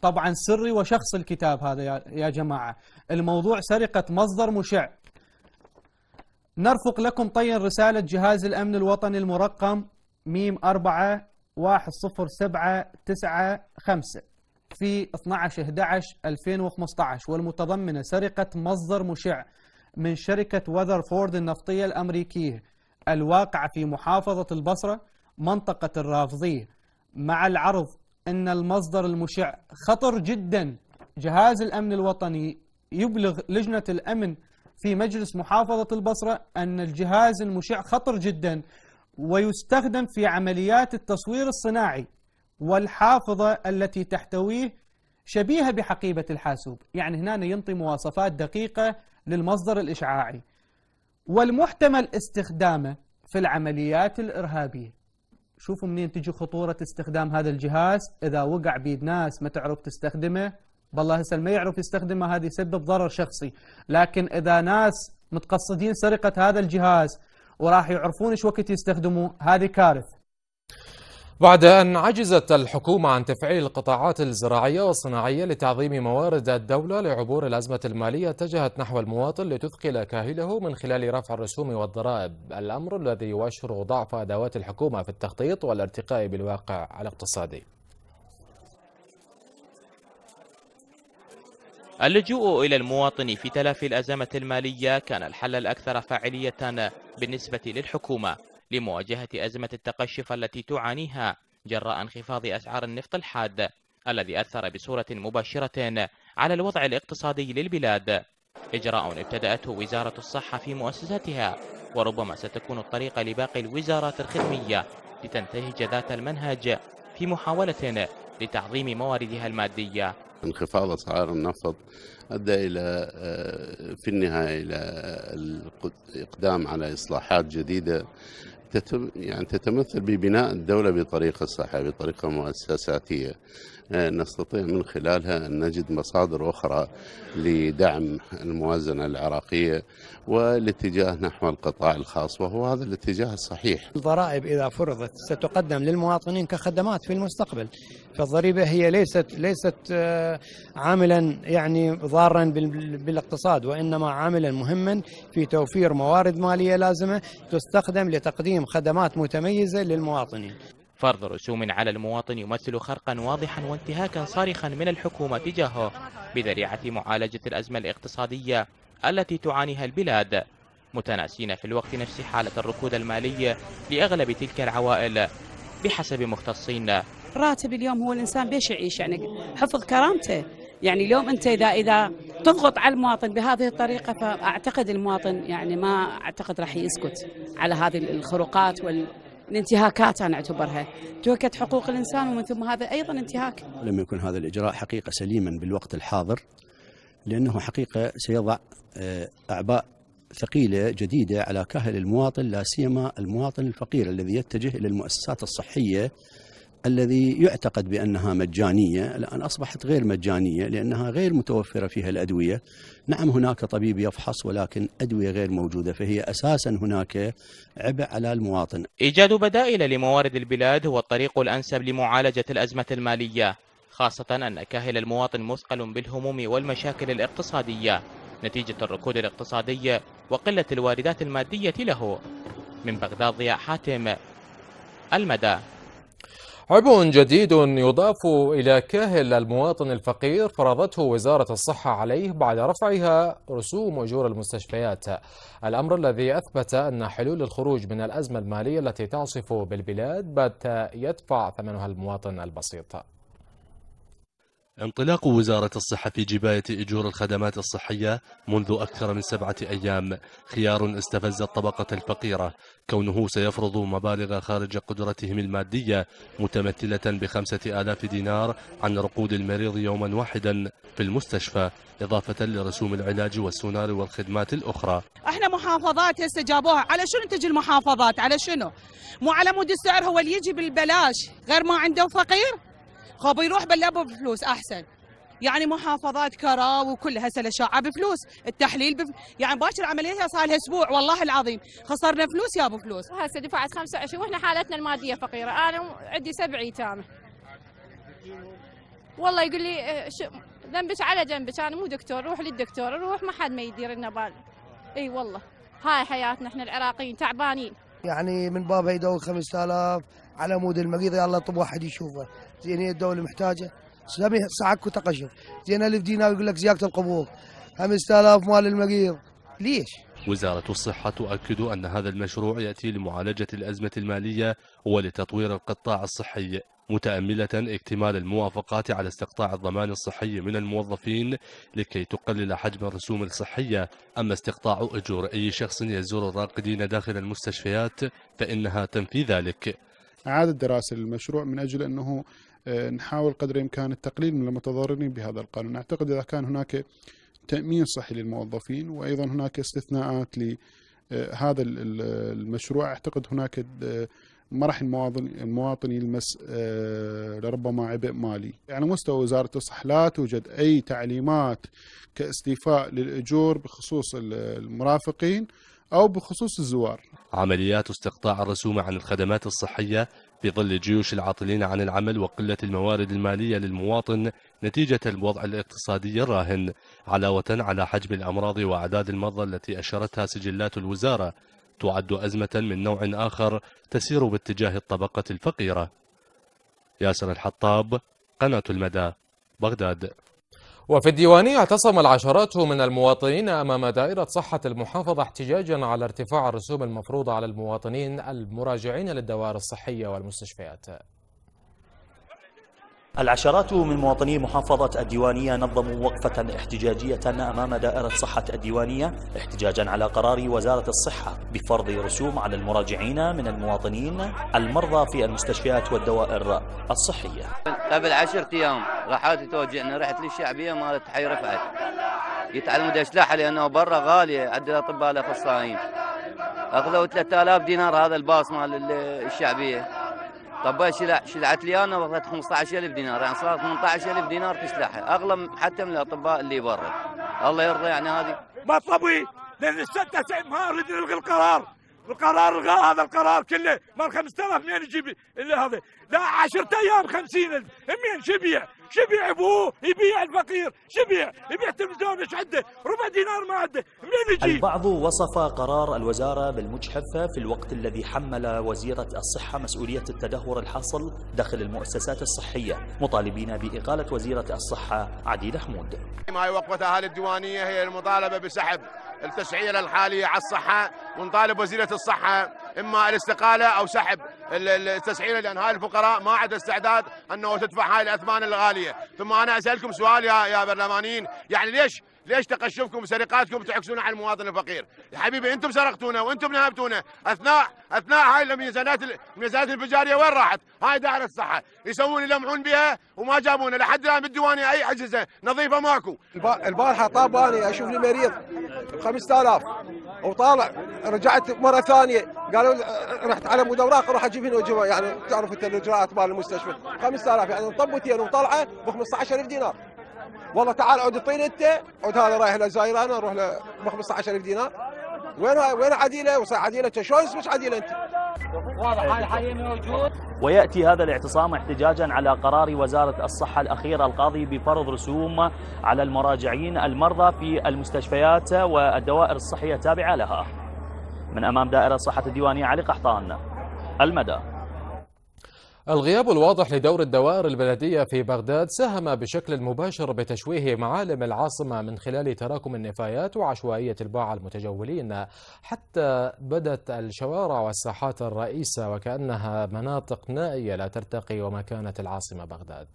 طبعا سري وشخص الكتاب هذا يا جماعة الموضوع سرقة مصدر مشع نرفق لكم طيا رسالة جهاز الأمن الوطني المرقم ميم أربعة واحد صفر سبعة تسعة خمسة في 12 11 2015 والمتضمنة سرقة مصدر مشع من شركة وذرفورد النفطية الأمريكية الواقعة في محافظة البصرة منطقة الرافضية مع العرض أن المصدر المشع خطر جدا جهاز الأمن الوطني يبلغ لجنة الأمن في مجلس محافظة البصرة أن الجهاز المشع خطر جدا ويستخدم في عمليات التصوير الصناعي والحافظة التي تحتويه شبيهة بحقيبة الحاسوب يعني هنا ينطي مواصفات دقيقة للمصدر الإشعاعي والمحتمل استخدامه في العمليات الإرهابية شوفوا منين تجي خطورة استخدام هذا الجهاز إذا وقع بيد ناس ما تعرف تستخدمه بالله هسه ما يعرف يستخدمه هذا يسبب ضرر شخصي لكن إذا ناس متقصدين سرقة هذا الجهاز وراح يعرفون ايش وقت يستخدموه هذه كارثة بعد أن عجزت الحكومة عن تفعيل القطاعات الزراعية والصناعية لتعظيم موارد الدولة لعبور الأزمة المالية اتجهت نحو المواطن لتثقل كاهله من خلال رفع الرسوم والضرائب الأمر الذي يؤشر ضعف أدوات الحكومة في التخطيط والارتقاء بالواقع الاقتصادي اللجوء إلى المواطن في تلافي الأزمة المالية كان الحل الأكثر فاعلية بالنسبة للحكومة لمواجهة أزمة التقشف التي تعانيها جراء انخفاض أسعار النفط الحاد الذي أثر بصورة مباشرة على الوضع الاقتصادي للبلاد إجراء ابتدأته وزارة الصحة في مؤسساتها وربما ستكون الطريقة لباقي الوزارات الخدمية لتنتهج ذات المنهج في محاولة لتعظيم مواردها المادية انخفاض اسعار النفط ادى الى آه، في النهايه الى الاقدام على اصلاحات جديده تتم يعني تتمثل ببناء الدولة بطريقة صحيحة بطريقة مؤسساتية آه، نستطيع من خلالها أن نجد مصادر أخرى لدعم الموازنة العراقية والاتجاه نحو القطاع الخاص وهو هذا الاتجاه الصحيح الضرائب إذا فرضت ستقدم للمواطنين كخدمات في المستقبل فالضريبه هي ليست ليست آه، عاملا يعني ضارا بالاقتصاد وانما عاملا مهما في توفير موارد ماليه لازمه تستخدم لتقديم خدمات متميزه للمواطنين. فرض رسوم على المواطن يمثل خرقا واضحا وانتهاكا صارخا من الحكومه تجاهه بذريعه معالجه الازمه الاقتصاديه التي تعانيها البلاد متناسين في الوقت نفسه حاله الركود المالي لاغلب تلك العوائل بحسب مختصين راتب اليوم هو الانسان بيش يعيش يعني حفظ كرامته يعني اليوم انت اذا اذا تضغط على المواطن بهذه الطريقه فاعتقد المواطن يعني ما اعتقد راح يسكت على هذه الخروقات وال الانتهاكات انا اعتبرها توكت حقوق الانسان ومن ثم هذا ايضا انتهاك لم يكن هذا الاجراء حقيقه سليما بالوقت الحاضر لانه حقيقه سيضع آه، اعباء ثقيله جديده على كاهل المواطن لا سيما المواطن الفقير الذي يتجه الى المؤسسات الصحيه الذي يعتقد بأنها مجانية الآن أصبحت غير مجانية لأنها غير متوفرة فيها الأدوية نعم هناك طبيب يفحص ولكن أدوية غير موجودة فهي أساسا هناك عبء على المواطن إيجاد بدائل لموارد البلاد هو الطريق الأنسب لمعالجة الأزمة المالية خاصة أن كاهل المواطن مثقل بالهموم والمشاكل الاقتصادية نتيجة الركود الاقتصادي وقلة الواردات المادية له من بغداد ضياء حاتم المدى عبء جديد يضاف إلى كاهل المواطن الفقير فرضته وزارة الصحة عليه بعد رفعها رسوم أجور المستشفيات الأمر الذي أثبت أن حلول الخروج من الأزمة المالية التي تعصف بالبلاد بات يدفع ثمنها المواطن البسيط انطلاق وزارة الصحة في جباية إجور الخدمات الصحية منذ أكثر من سبعة أيام خيار استفز الطبقة الفقيرة كونه سيفرض مبالغ خارج قدرتهم المادية متمثلة بخمسة آلاف دينار عن رقود المريض يوما واحدا في المستشفى إضافة لرسوم العلاج والسونار والخدمات الأخرى احنا محافظات هسه جابوها على شنو تجي المحافظات على شنو مو على مود السعر هو اللي يجي بالبلاش غير ما عنده فقير خب يروح باللابو بفلوس احسن يعني محافظات كرا وكل هسه الاشعه بفلوس التحليل بف... يعني باكر عمليتها صار لها اسبوع والله العظيم خسرنا فلوس يا ابو فلوس وهسه دفعت 25 واحنا حالتنا الماديه فقيره انا عندي سبع ايتام والله يقول لي إيه، ذنبك على جنبك انا مو دكتور روح للدكتور روح ما حد ما يدير لنا بال اي والله هاي حياتنا احنا العراقيين تعبانين يعني من بابها يدور 5000 على مود المريض يلا طب واحد يشوفه زين هي الدوله محتاجه سامي ساعك وتقشف زين 1000 دينار يقول لك زياره القبور 5000 مال المريض ليش؟ وزارة الصحة تؤكد أن هذا المشروع يأتي لمعالجة الأزمة المالية ولتطوير القطاع الصحي متأملة اكتمال الموافقات على استقطاع الضمان الصحي من الموظفين لكي تقلل حجم الرسوم الصحية أما استقطاع أجور أي شخص يزور الراقدين داخل المستشفيات فإنها تنفي ذلك إعادة دراسة للمشروع من أجل أنه آه، نحاول قدر الإمكان التقليل من المتضررين بهذا القانون أعتقد إذا كان هناك تامين صحي للموظفين وايضا هناك استثناءات لهذا آه، المشروع اعتقد هناك آه، مرح المواطن المواطن يلمس آه، لربما عبء مالي على يعني مستوى وزاره الصحه لا توجد اي تعليمات كاستيفاء للاجور بخصوص المرافقين او بخصوص الزوار عمليات استقطاع الرسوم عن الخدمات الصحيه في ظل الجيوش العاطلين عن العمل وقلة الموارد المالية للمواطن نتيجة الوضع الاقتصادي الراهن علاوة على حجم الأمراض وأعداد المرضى التي أشرتها سجلات الوزارة تعد أزمة من نوع آخر تسير باتجاه الطبقة الفقيرة ياسر الحطاب قناة المدى بغداد وفي الديوانية اعتصم العشرات من المواطنين أمام دائرة صحة المحافظة احتجاجا على ارتفاع الرسوم المفروضة على المواطنين المراجعين للدوائر الصحية والمستشفيات العشرات من مواطني محافظة الديوانية نظموا وقفة احتجاجية أمام دائرة صحة الديوانية احتجاجا على قرار وزارة الصحة بفرض رسوم على المراجعين من المواطنين المرضى في المستشفيات والدوائر الصحية قبل عشرة أيام رحت توجعنا رحت للشعبية مالت حي رفعت يتعلموا الأسلحة لأنه برا غالية عند الأطباء الأخصائيين أخذوا 3000 دينار هذا الباص مال الشعبية طب شلع شلعت لي انا وصلت 15000 دينار يعني صار 18000 دينار في اغلى حتى من الاطباء اللي برا الله يرضى يعني هذه مطلبي لان السته ما اريد نلغي القرار القرار الغاء هذا القرار كله مال 5000 منين يجيب هذا لا 10 ايام 50000 منين يبيع شبيع ابوه يبيع الفقير شبيع يبيع تلفزيون ايش عنده ربع دينار ما عنده منين يجيب البعض وصف قرار الوزارة بالمجحفة في الوقت الذي حمل وزيرة الصحة مسؤولية التدهور الحاصل داخل المؤسسات الصحية مطالبين بإقالة وزيرة الصحة عديد حمود ما وقفت وقفتها الديوانية هي المطالبة بسحب التسعيرة الحالية على الصحة ونطالب وزيرة الصحة اما الاستقاله او سحب التسعيره لان هاي الفقراء ما عندها استعداد انه تدفع هاي الاثمان الغاليه، ثم انا اسالكم سؤال يا يا برلمانيين يعني ليش ليش تقشفكم وسرقاتكم تحكسون على المواطن الفقير يا حبيبي انتم سرقتونا وانتم نهبتونا اثناء اثناء هاي الميزانات الميزانات الفجاريه وين راحت؟ هاي دائره الصحه يسوون يلمعون بها وما جابونا لحد الان بالديوانيه اي اجهزه نظيفه ماكو البارحه طاب انا لي مريض ب 5000 وطالع رجعت مره ثانيه قالوا أه، رحت على مود اوراق اروح اجيب هنا يعني تعرف انت الاجراءات مال المستشفى 5000 يعني طبتين وطلعه ب 15000 دينار والله تعال عود طين انت عود هذا رايح للجزائر انا اروح له ب 15000 دينار وين وين عديله وصار عديله شلون اسمك عديله انت؟ واضح حاليا موجود وياتي هذا الاعتصام احتجاجا على قرار وزاره الصحه الاخير القاضي بفرض رسوم على المراجعين المرضى في المستشفيات والدوائر الصحيه التابعه لها. من امام دائره صحه الديوانيه علي قحطان المدى. الغياب الواضح لدور الدوائر البلدية في بغداد ساهم بشكل مباشر بتشويه معالم العاصمة من خلال تراكم النفايات وعشوائية الباعة المتجولين حتى بدت الشوارع والساحات الرئيسة وكأنها مناطق نائية لا ترتقي ومكانة العاصمة بغداد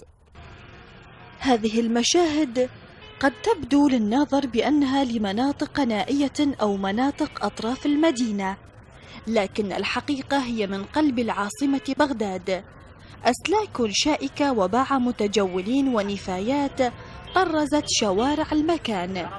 هذه المشاهد قد تبدو للناظر بأنها لمناطق نائية أو مناطق أطراف المدينة لكن الحقيقة هي من قلب العاصمة بغداد أسلاك شائكة وباع متجولين ونفايات طرزت شوارع المكان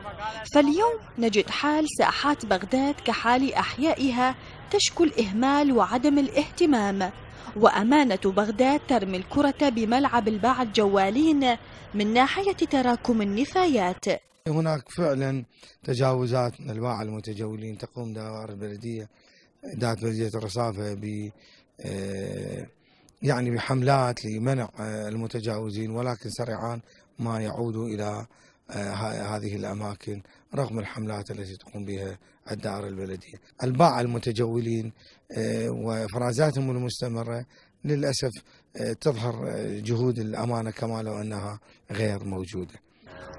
فاليوم نجد حال ساحات بغداد كحال أحيائها تشكو الإهمال وعدم الاهتمام وأمانة بغداد ترمي الكرة بملعب الباع الجوالين من ناحية تراكم النفايات هناك فعلا تجاوزات من الباعة المتجولين تقوم دوائر البلدية إدارة بلدية الرصافة ب آه، يعني بحملات لمنع آه، المتجاوزين ولكن سريعان ما يعودوا إلى آه، هذه الأماكن رغم الحملات التي تقوم بها الدائرة البلدية الباع المتجولين آه، وإفرازاتهم المستمرة للأسف تظهر جهود الأمانة كما لو أنها غير موجودة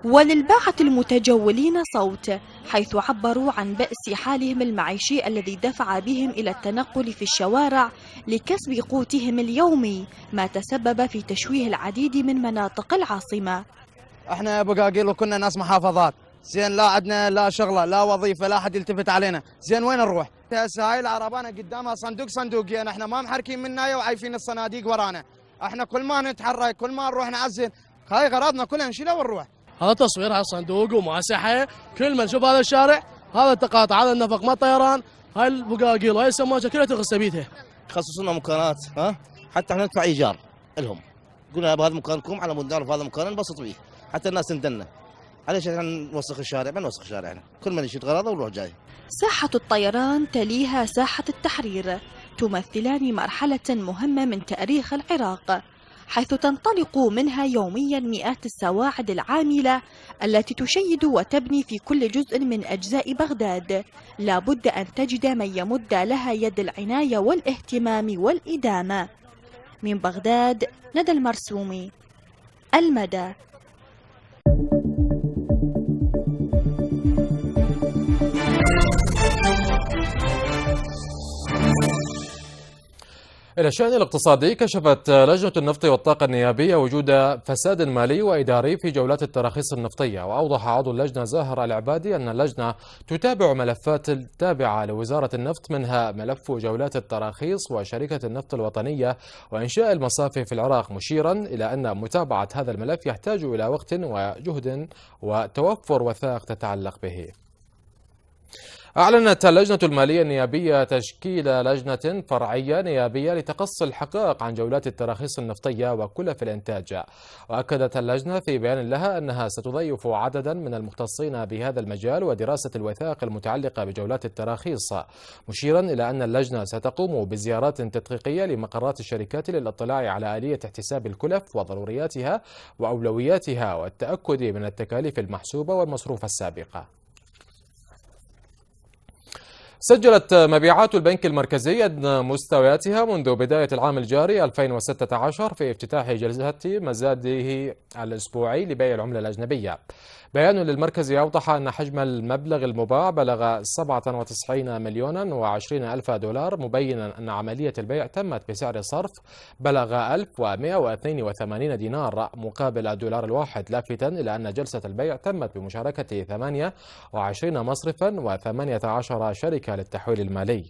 وللباعة المتجولين صوت حيث عبروا عن بأس حالهم المعيشي الذي دفع بهم إلى التنقل في الشوارع لكسب قوتهم اليومي ما تسبب في تشويه العديد من مناطق العاصمة احنا بقاقيل وكنا ناس محافظات زين لا عندنا لا شغله لا وظيفه لا حد يلتفت علينا زين وين نروح هسه هاي العربانه قدامها صندوق صندوق يعني احنا ما محركين منها وعايفين الصناديق ورانا احنا كل ما نتحرك كل ما نروح نعزل هاي غراضنا كلها نشيلها ونروح هذا تصوير هذا صندوق وماسحه كل ما نشوف هذا الشارع هذا التقاطع هذا النفق ما الطيران هاي البقاقيل هاي السماجه كلها تغسل بيتها خصصوا لنا مكانات ها حتى احنا ندفع ايجار لهم قلنا بهذا مكانكم على مود نعرف هذا مكان نبسط فيه حتى الناس تندلنا علاش احنا نوسخ الشارع ما نوسخ شارعنا كل ما نشيل غراضه ونروح جاي ساحة الطيران تليها ساحة التحرير تمثلان مرحلة مهمة من تاريخ العراق حيث تنطلق منها يوميا مئات السواعد العاملة التي تشيد وتبني في كل جزء من أجزاء بغداد لابد أن تجد من يمد لها يد العناية والاهتمام والإدامة من بغداد ندى المرسومي المدى إلى الشأن الاقتصادي كشفت لجنة النفط والطاقة النيابية وجود فساد مالي وإداري في جولات التراخيص النفطية وأوضح عضو اللجنة زاهر العبادي أن اللجنة تتابع ملفات تابعة لوزارة النفط منها ملف جولات التراخيص وشركة النفط الوطنية وإنشاء المصافي في العراق مشيرا إلى أن متابعة هذا الملف يحتاج إلى وقت وجهد وتوفر وثائق تتعلق به أعلنت اللجنة المالية النيابية تشكيل لجنة فرعية نيابية لتقصي الحقائق عن جولات التراخيص النفطية وكلف الإنتاج وأكدت اللجنة في بيان لها أنها ستضيف عددا من المختصين بهذا المجال ودراسة الوثائق المتعلقة بجولات التراخيص مشيرا إلى أن اللجنة ستقوم بزيارات تدقيقية لمقرات الشركات للاطلاع على آلية احتساب الكلف وضرورياتها وأولوياتها والتأكد من التكاليف المحسوبة والمصروف السابقة سجلت مبيعات البنك المركزي أدنى مستوياتها منذ بداية العام الجاري 2016 في افتتاح جلسة مزاده الأسبوعي لبيع العملة الأجنبية بيان للمركز أوضح أن حجم المبلغ المباع بلغ 97 مليونا 20 ألف دولار مبينا أن عملية البيع تمت بسعر صرف بلغ 1182 دينار مقابل الدولار الواحد لافتا إلى أن جلسة البيع تمت بمشاركة 28 مصرفا و18 شركة للتحويل المالي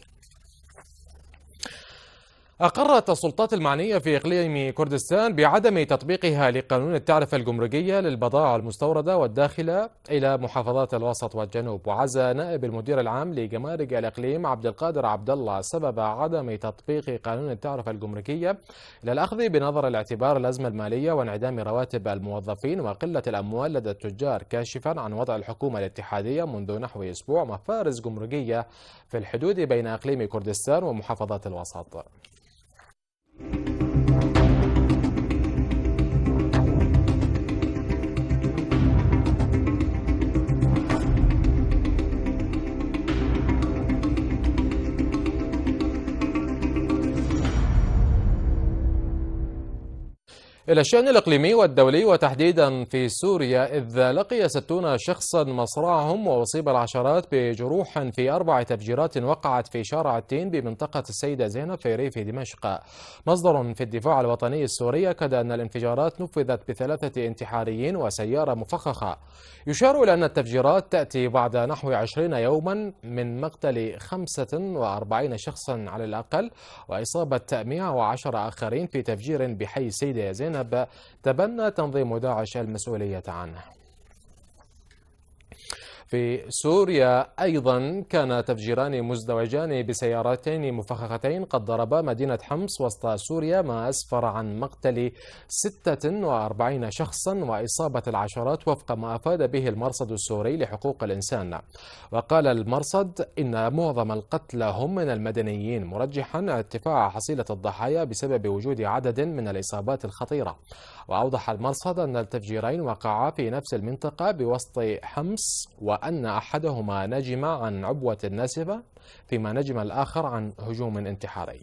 أقرت السلطات المعنية في إقليم كردستان بعدم تطبيقها لقانون التعرفة الجمركية للبضائع المستوردة والداخلة إلى محافظات الوسط والجنوب وعزى نائب المدير العام لجمارك الإقليم عبد القادر عبد الله سبب عدم تطبيق قانون التعرفة الجمركية إلى الأخذ بنظر الاعتبار الأزمة المالية وانعدام رواتب الموظفين وقلة الأموال لدى التجار كاشفا عن وضع الحكومة الاتحادية منذ نحو أسبوع مفارز جمركية في الحدود بين إقليم كردستان ومحافظات الوسط إلى الشأن الإقليمي والدولي وتحديدا في سوريا إذ لقي ستون شخصا مصرعهم وأصيب العشرات بجروح في أربع تفجيرات وقعت في شارع التين بمنطقة السيدة زينب في ريف دمشق مصدر في الدفاع الوطني السوري أكد أن الانفجارات نفذت بثلاثة انتحاريين وسيارة مفخخة يشار إلى أن التفجيرات تأتي بعد نحو عشرين يوما من مقتل 45 شخصا على الأقل وإصابة 110 آخرين في تفجير بحي السيدة زينب عنب تبنى تنظيم داعش المسؤولية عنه في سوريا أيضا كان تفجيران مزدوجان بسيارتين مفخختين قد ضربا مدينة حمص وسط سوريا ما أسفر عن مقتل 46 شخصا وإصابة العشرات وفق ما أفاد به المرصد السوري لحقوق الإنسان وقال المرصد إن معظم القتلى هم من المدنيين مرجحا ارتفاع حصيلة الضحايا بسبب وجود عدد من الإصابات الخطيرة وأوضح المرصد أن التفجيرين وقعا في نفس المنطقة بوسط حمص و وأن أحدهما نجم عن عبوة نسبة فيما نجم الآخر عن هجوم انتحاري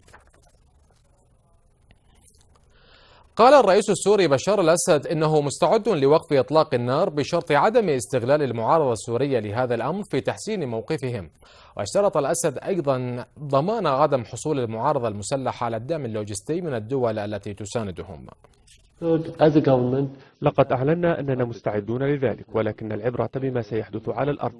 قال الرئيس السوري بشار الأسد إنه مستعد لوقف إطلاق النار بشرط عدم استغلال المعارضة السورية لهذا الأمر في تحسين موقفهم واشترط الأسد أيضا ضمان عدم حصول المعارضة المسلحة على الدعم اللوجستي من الدول التي تساندهم لقد أعلنا أننا مستعدون لذلك ولكن العبرة بما سيحدث على الأرض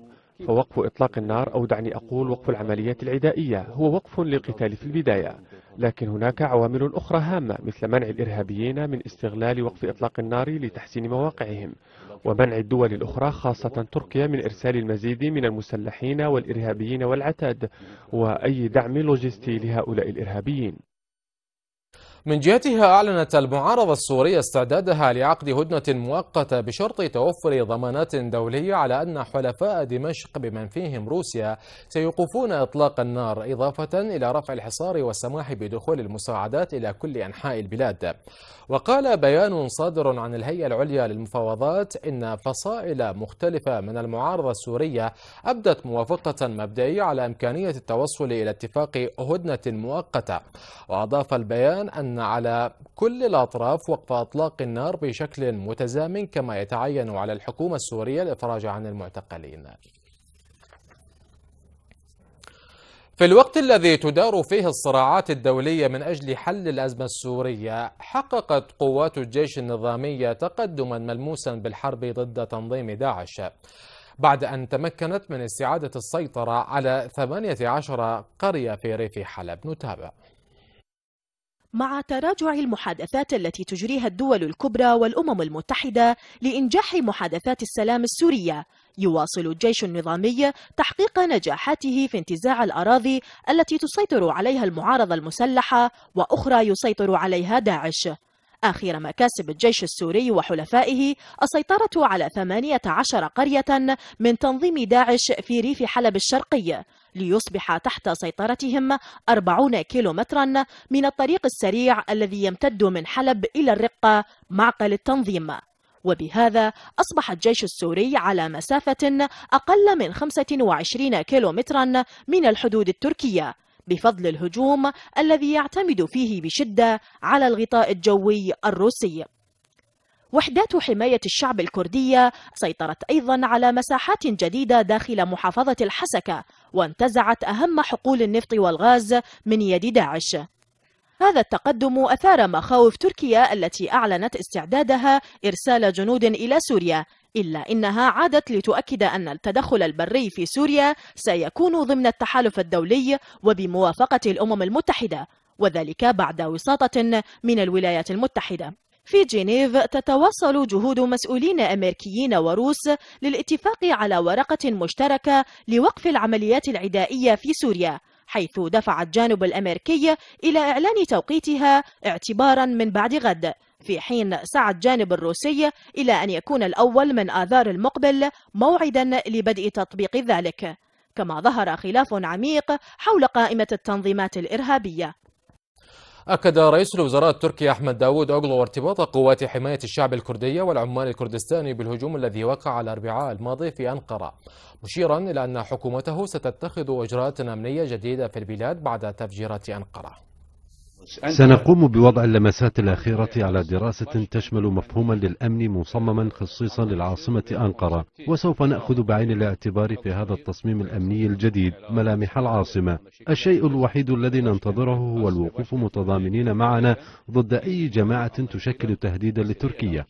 فوقف إطلاق النار أو دعني أقول وقف العمليات العدائية هو وقف للقتال في البداية لكن هناك عوامل أخرى هامة مثل منع الإرهابيين من استغلال وقف إطلاق النار لتحسين مواقعهم ومنع الدول الأخرى خاصة تركيا من إرسال المزيد من المسلحين والإرهابيين والعتاد وأي دعم لوجستي لهؤلاء الإرهابيين من جهتها أعلنت المعارضة السورية استعدادها لعقد هدنة مؤقتة بشرط توفر ضمانات دولية على أن حلفاء دمشق بمن فيهم روسيا سيوقفون إطلاق النار إضافة إلى رفع الحصار والسماح بدخول المساعدات إلى كل أنحاء البلاد وقال بيان صادر عن الهيئة العليا للمفاوضات إن فصائل مختلفة من المعارضة السورية أبدت موافقة مبدئية على إمكانية التوصل إلى اتفاق هدنة مؤقتة وأضاف البيان أن على كل الأطراف وقف أطلاق النار بشكل متزامن كما يتعين على الحكومة السورية الإفراج عن المعتقلين في الوقت الذي تدار فيه الصراعات الدولية من أجل حل الأزمة السورية حققت قوات الجيش النظامية تقدما ملموسا بالحرب ضد تنظيم داعش بعد أن تمكنت من استعادة السيطرة على 18 قرية في ريف حلب نتابع مع تراجع المحادثات التي تجريها الدول الكبرى والأمم المتحدة لإنجاح محادثات السلام السورية يواصل الجيش النظامي تحقيق نجاحاته في انتزاع الأراضي التي تسيطر عليها المعارضة المسلحة وأخرى يسيطر عليها داعش آخر مكاسب الجيش السوري وحلفائه السيطرة على 18 قرية من تنظيم داعش في ريف حلب الشرقي ليصبح تحت سيطرتهم 40 كيلومترا من الطريق السريع الذي يمتد من حلب إلى الرقة معقل التنظيم وبهذا أصبح الجيش السوري على مسافة أقل من 25 كيلومترا من الحدود التركية بفضل الهجوم الذي يعتمد فيه بشدة على الغطاء الجوي الروسي وحدات حماية الشعب الكردية سيطرت أيضا على مساحات جديدة داخل محافظة الحسكة وانتزعت أهم حقول النفط والغاز من يد داعش هذا التقدم أثار مخاوف تركيا التي أعلنت استعدادها إرسال جنود إلى سوريا إلا إنها عادت لتؤكد أن التدخل البري في سوريا سيكون ضمن التحالف الدولي وبموافقة الأمم المتحدة وذلك بعد وساطة من الولايات المتحدة في جنيف تتواصل جهود مسؤولين أمريكيين وروس للاتفاق على ورقة مشتركة لوقف العمليات العدائية في سوريا حيث دفع الجانب الأمريكي إلى إعلان توقيتها اعتبارا من بعد غد في حين سعى الجانب الروسي إلى أن يكون الأول من آذار المقبل موعدا لبدء تطبيق ذلك كما ظهر خلاف عميق حول قائمة التنظيمات الإرهابية أكد رئيس الوزراء التركي أحمد داوود أوغلو ارتباط قوات حماية الشعب الكردية والعمال الكردستاني بالهجوم الذي وقع على الأربعاء الماضي في أنقرة مشيرا إلى أن حكومته ستتخذ إجراءات أمنية جديدة في البلاد بعد تفجيرات أنقرة سنقوم بوضع اللمسات الأخيرة على دراسة تشمل مفهوما للأمن مصمما خصيصا للعاصمة أنقرة وسوف نأخذ بعين الاعتبار في هذا التصميم الأمني الجديد ملامح العاصمة الشيء الوحيد الذي ننتظره هو الوقوف متضامنين معنا ضد أي جماعة تشكل تهديدا لتركيا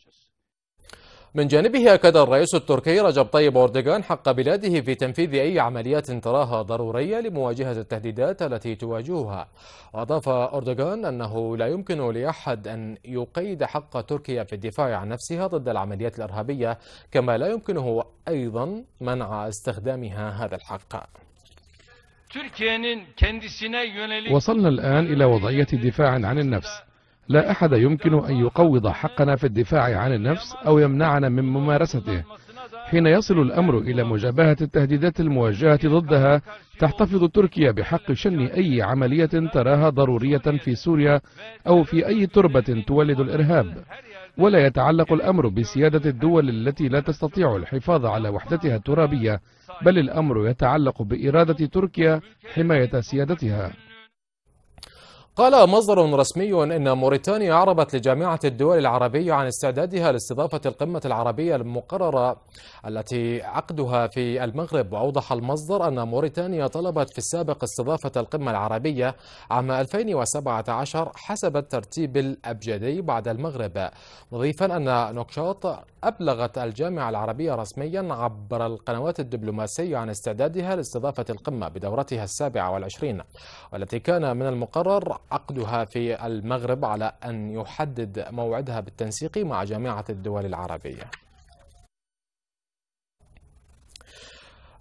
من جانبه أكد الرئيس التركي رجب طيب أردوغان حق بلاده في تنفيذ أي عمليات تراها ضرورية لمواجهة التهديدات التي تواجهها أضاف أردوغان أنه لا يمكن لأحد أن يقيد حق تركيا في الدفاع عن نفسها ضد العمليات الإرهابية كما لا يمكنه أيضا منع استخدامها هذا الحق وصلنا الآن إلى وضعية دفاع عن النفس لا أحد يمكن أن يقوض حقنا في الدفاع عن النفس أو يمنعنا من ممارسته حين يصل الأمر إلى مجابهة التهديدات الموجهة ضدها تحتفظ تركيا بحق شن أي عملية تراها ضرورية في سوريا أو في أي تربة تولد الإرهاب ولا يتعلق الأمر بسيادة الدول التي لا تستطيع الحفاظ على وحدتها الترابية بل الأمر يتعلق بإرادة تركيا حماية سيادتها قال مصدر رسمي أن موريتانيا أعربت لجامعة الدول العربية عن استعدادها لاستضافة القمة العربية المقررة التي عقدها في المغرب وأوضح المصدر أن موريتانيا طلبت في السابق استضافة القمة العربية عام 2017 حسب الترتيب الأبجدي بعد المغرب مضيفا أن نقشاط أبلغت الجامعة العربية رسميا عبر القنوات الدبلوماسية عن استعدادها لاستضافة القمة بدورتها السابعة والعشرين والتي كان من المقرر عقدها في المغرب على أن يحدد موعدها بالتنسيق مع جامعة الدول العربية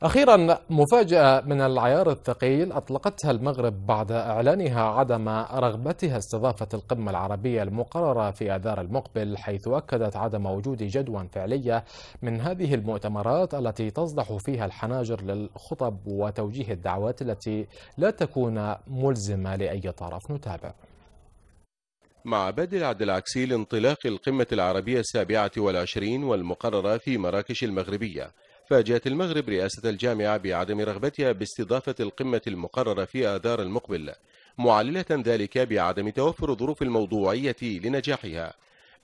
أخيرا مفاجأة من العيار الثقيل أطلقتها المغرب بعد إعلانها عدم رغبتها استضافة القمة العربية المقررة في آذار المقبل حيث أكدت عدم وجود جدوى فعلية من هذه المؤتمرات التي تصدح فيها الحناجر للخطب وتوجيه الدعوات التي لا تكون ملزمة لأي طرف نتابع مع بدء العد العكسي لانطلاق القمة العربية السابعة والعشرين والمقررة في مراكش المغربية فاجأت المغرب رئاسة الجامعة بعدم رغبتها باستضافة القمة المقررة في آذار المقبل معللة ذلك بعدم توفر ظروف الموضوعية لنجاحها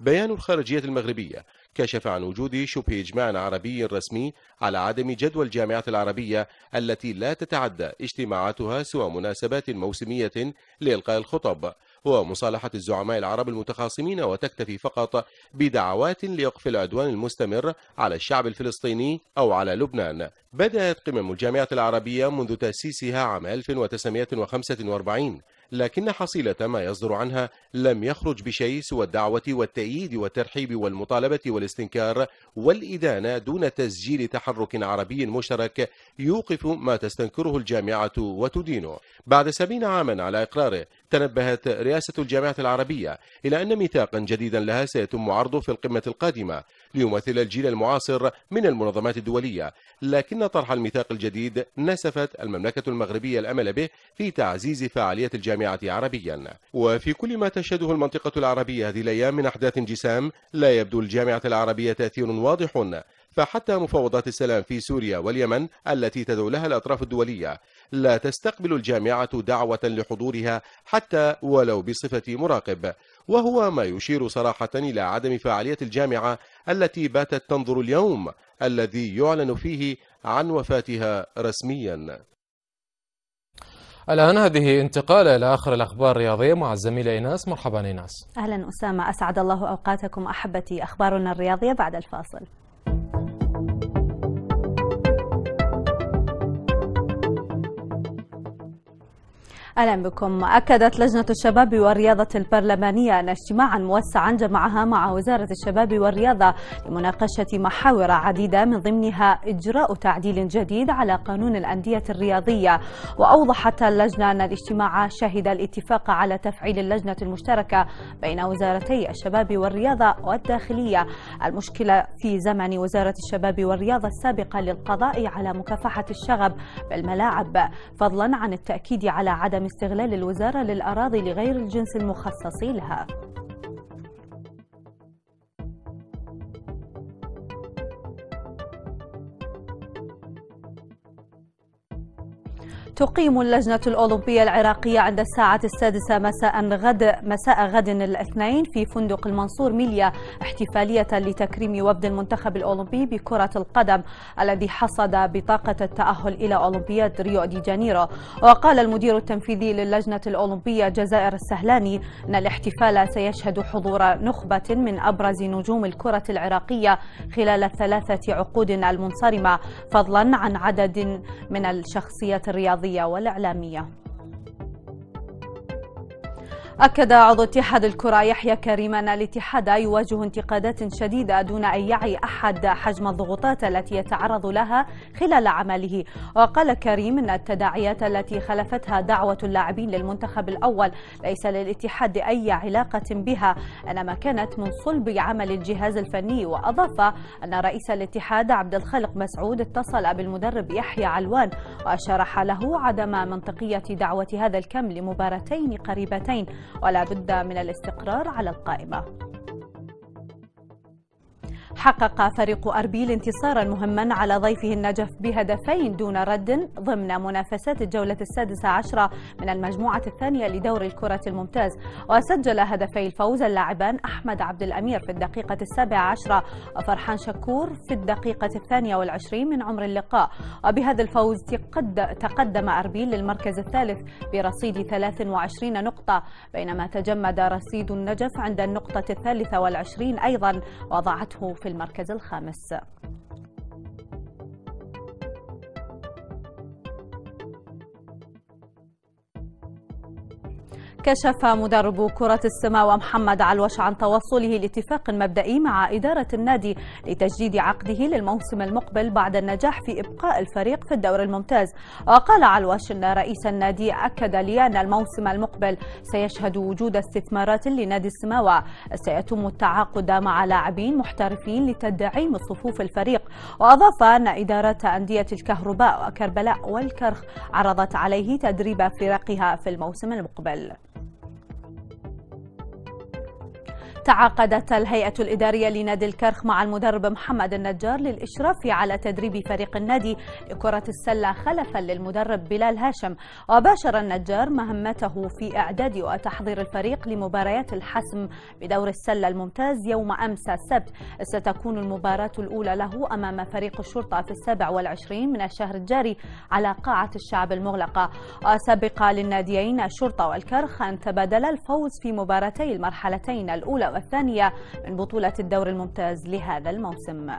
بيان الخارجية المغربية كشف عن وجود شبه إجماع عربي رسمي على عدم جدوى الجامعات العربية التي لا تتعدى اجتماعاتها سوى مناسبات موسمية لإلقاء الخطب هو مصالحة الزعماء العرب المتخاصمين وتكتفي فقط بدعوات لإقف العدوان المستمر على الشعب الفلسطيني أو على لبنان بدأت قمم الجامعة العربية منذ تأسيسها عام 1945 لكن حصيلة ما يصدر عنها لم يخرج بشيء سوى الدعوة والتأييد والترحيب والمطالبة والاستنكار والإدانة دون تسجيل تحرك عربي مشترك يوقف ما تستنكره الجامعة وتدينه بعد سبعين عاما على إقراره تنبهت رئاسة الجامعة العربية إلى أن ميثاقا جديدا لها سيتم عرضه في القمة القادمة ليمثل الجيل المعاصر من المنظمات الدولية لكن طرح الميثاق الجديد نسفت المملكة المغربية الأمل به في تعزيز فعالية الجامعة عربيا وفي كل ما تشهده المنطقة العربية هذه الأيام من أحداث جسام لا يبدو الجامعة العربية تأثير واضح فحتى مفاوضات السلام في سوريا واليمن التي تدعو لها الأطراف الدولية لا تستقبل الجامعة دعوة لحضورها حتى ولو بصفة مراقب وهو ما يشير صراحة إلى عدم فعالية الجامعة التي باتت تنظر اليوم الذي يعلن فيه عن وفاتها رسميا الآن هذه انتقال إلى آخر الأخبار الرياضية مع الزميلة إيناس مرحبا إيناس أهلا أسامة أسعد الله أوقاتكم أحبتي أخبارنا الرياضية بعد الفاصل أهلا بكم أكدت لجنة الشباب والرياضة البرلمانية أن اجتماعا موسعا جمعها مع وزارة الشباب والرياضة لمناقشة محاور عديدة من ضمنها إجراء تعديل جديد على قانون الأندية الرياضية وأوضحت اللجنة أن الاجتماع شهد الاتفاق على تفعيل اللجنة المشتركة بين وزارتي الشباب والرياضة والداخلية المشكلة في زمن وزارة الشباب والرياضة السابقة للقضاء على مكافحة الشغب بالملاعب فضلا عن التأكيد على عدم استغلال الوزارة للأراضي لغير الجنس المخصص لها تقيم اللجنة الأولمبية العراقية عند الساعة السادسة مساء غد مساء غد الاثنين في فندق المنصور ميليا احتفالية لتكريم وفد المنتخب الأولمبي بكرة القدم الذي حصد بطاقة التأهل إلى أولمبياد ريو دي جانيرو وقال المدير التنفيذي للجنة الأولمبية جزائر السهلاني أن الاحتفال سيشهد حضور نخبة من أبرز نجوم الكرة العراقية خلال الثلاثة عقود المنصرمة فضلا عن عدد من الشخصيات الرياضية الرياضية والإعلامية أكد عضو اتحاد الكرة يحيى كريم أن الاتحاد يواجه انتقادات شديدة دون أن يعي أحد حجم الضغوطات التي يتعرض لها خلال عمله وقال كريم أن التداعيات التي خلفتها دعوة اللاعبين للمنتخب الأول ليس للاتحاد أي علاقة بها إنما كانت من صلب عمل الجهاز الفني وأضاف أن رئيس الاتحاد عبد الخالق مسعود اتصل بالمدرب يحيى علوان وشرح له عدم منطقية دعوة هذا الكم لمباراتين قريبتين ولا بد من الاستقرار على القائمة حقق فريق أربيل انتصارا مهما على ضيفه النجف بهدفين دون رد ضمن منافسات الجولة السادسة عشرة من المجموعة الثانية لدور الكرة الممتاز وسجل هدفي الفوز اللاعبان أحمد عبد الأمير في الدقيقة السابعة عشرة وفرحان شكور في الدقيقة الثانية والعشرين من عمر اللقاء وبهذا الفوز تقدم أربيل للمركز الثالث برصيد 23 نقطة بينما تجمد رصيد النجف عند النقطة الثالثة والعشرين أيضا وضعته في المركز الخامس كشف مدرب كرة السماوة محمد علوش عن توصله لاتفاق مبدئي مع إدارة النادي لتجديد عقده للموسم المقبل بعد النجاح في إبقاء الفريق في الدور الممتاز وقال علوش أن رئيس النادي أكد لي أن الموسم المقبل سيشهد وجود استثمارات لنادي السماوة سيتم التعاقد مع لاعبين محترفين لتدعيم صفوف الفريق وأضاف أن إدارة أندية الكهرباء وكربلاء والكرخ عرضت عليه تدريب فرقها في الموسم المقبل تعاقدت الهيئة الإدارية لنادي الكرخ مع المدرب محمد النجار للإشراف على تدريب فريق النادي لكرة السلة خلفا للمدرب بلال هاشم وباشر النجار مهمته في إعداد وتحضير الفريق لمباريات الحسم بدور السلة الممتاز يوم أمس السبت ستكون المباراة الأولى له أمام فريق الشرطة في السابع والعشرين من الشهر الجاري على قاعة الشعب المغلقة وسبق للناديين الشرطة والكرخ أن تبادلا الفوز في مباراتي المرحلتين الأولى والثانية من بطولة الدور الممتاز لهذا الموسم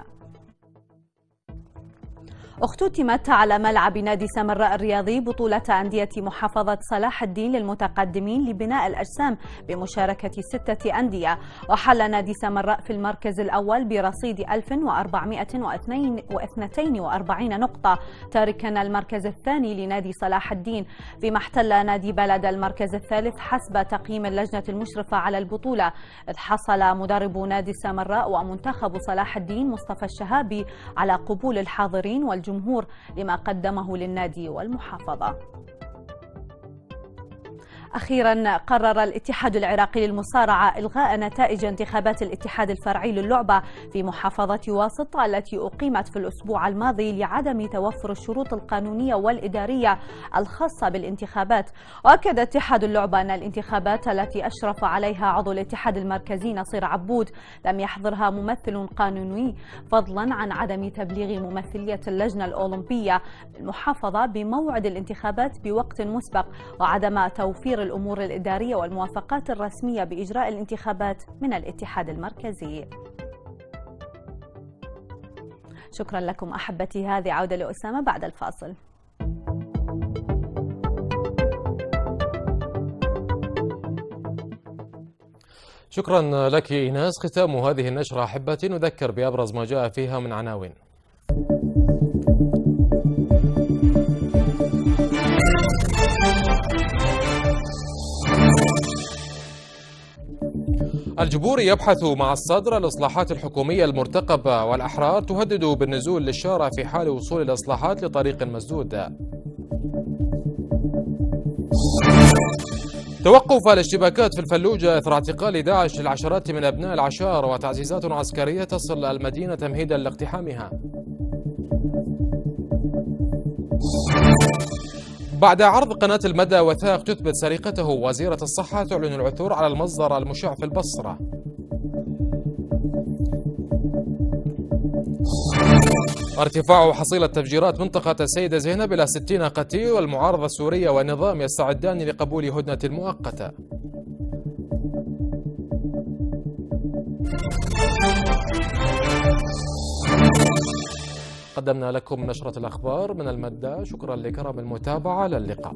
اختتمت على ملعب نادي سمراء الرياضي بطولة أندية محافظة صلاح الدين للمتقدمين لبناء الأجسام بمشاركة ستة أندية وحل نادي سمراء في المركز الأول برصيد 1442 نقطة تاركا المركز الثاني لنادي صلاح الدين فيما احتل نادي بلد المركز الثالث حسب تقييم اللجنة المشرفة على البطولة إذ حصل مدرب نادي سمراء ومنتخب صلاح الدين مصطفى الشهابي على قبول الحاضرين والجمهور الجمهور لما قدمه للنادي والمحافظة أخيرا قرر الاتحاد العراقي للمصارعة إلغاء نتائج انتخابات الاتحاد الفرعي للعبة في محافظة واسطة التي أقيمت في الأسبوع الماضي لعدم توفر الشروط القانونية والإدارية الخاصة بالانتخابات وأكد اتحاد اللعبة أن الانتخابات التي أشرف عليها عضو الاتحاد المركزي نصير عبود لم يحضرها ممثل قانوني فضلا عن عدم تبليغ ممثلية اللجنة الأولمبية المحافظة بموعد الانتخابات بوقت مسبق وعدم توفير تطوير الأمور الإدارية والموافقات الرسمية بإجراء الانتخابات من الاتحاد المركزي شكرا لكم أحبتي هذه عودة لأسامة بعد الفاصل شكرا لك إيناس ختام هذه النشرة أحبتي نذكر بأبرز ما جاء فيها من عناوين الجبوري يبحث مع الصدر الإصلاحات الحكومية المرتقبة والأحرار تهدد بالنزول للشارع في حال وصول الإصلاحات لطريق مسدود توقف الاشتباكات في الفلوجة إثر اعتقال داعش للعشرات من أبناء العشائر وتعزيزات عسكرية تصل المدينة تمهيدا لاقتحامها بعد عرض قناة المدى وثائق تثبت سرقته وزيرة الصحة تعلن العثور على المصدر المشع في البصرة ارتفاع حصيلة تفجيرات منطقة السيدة زينب إلى 60 قتيل والمعارضة السورية والنظام يستعدان لقبول هدنة مؤقتة قدمنا لكم نشرة الأخبار من المادة شكرا لكرم المتابعة اللقاء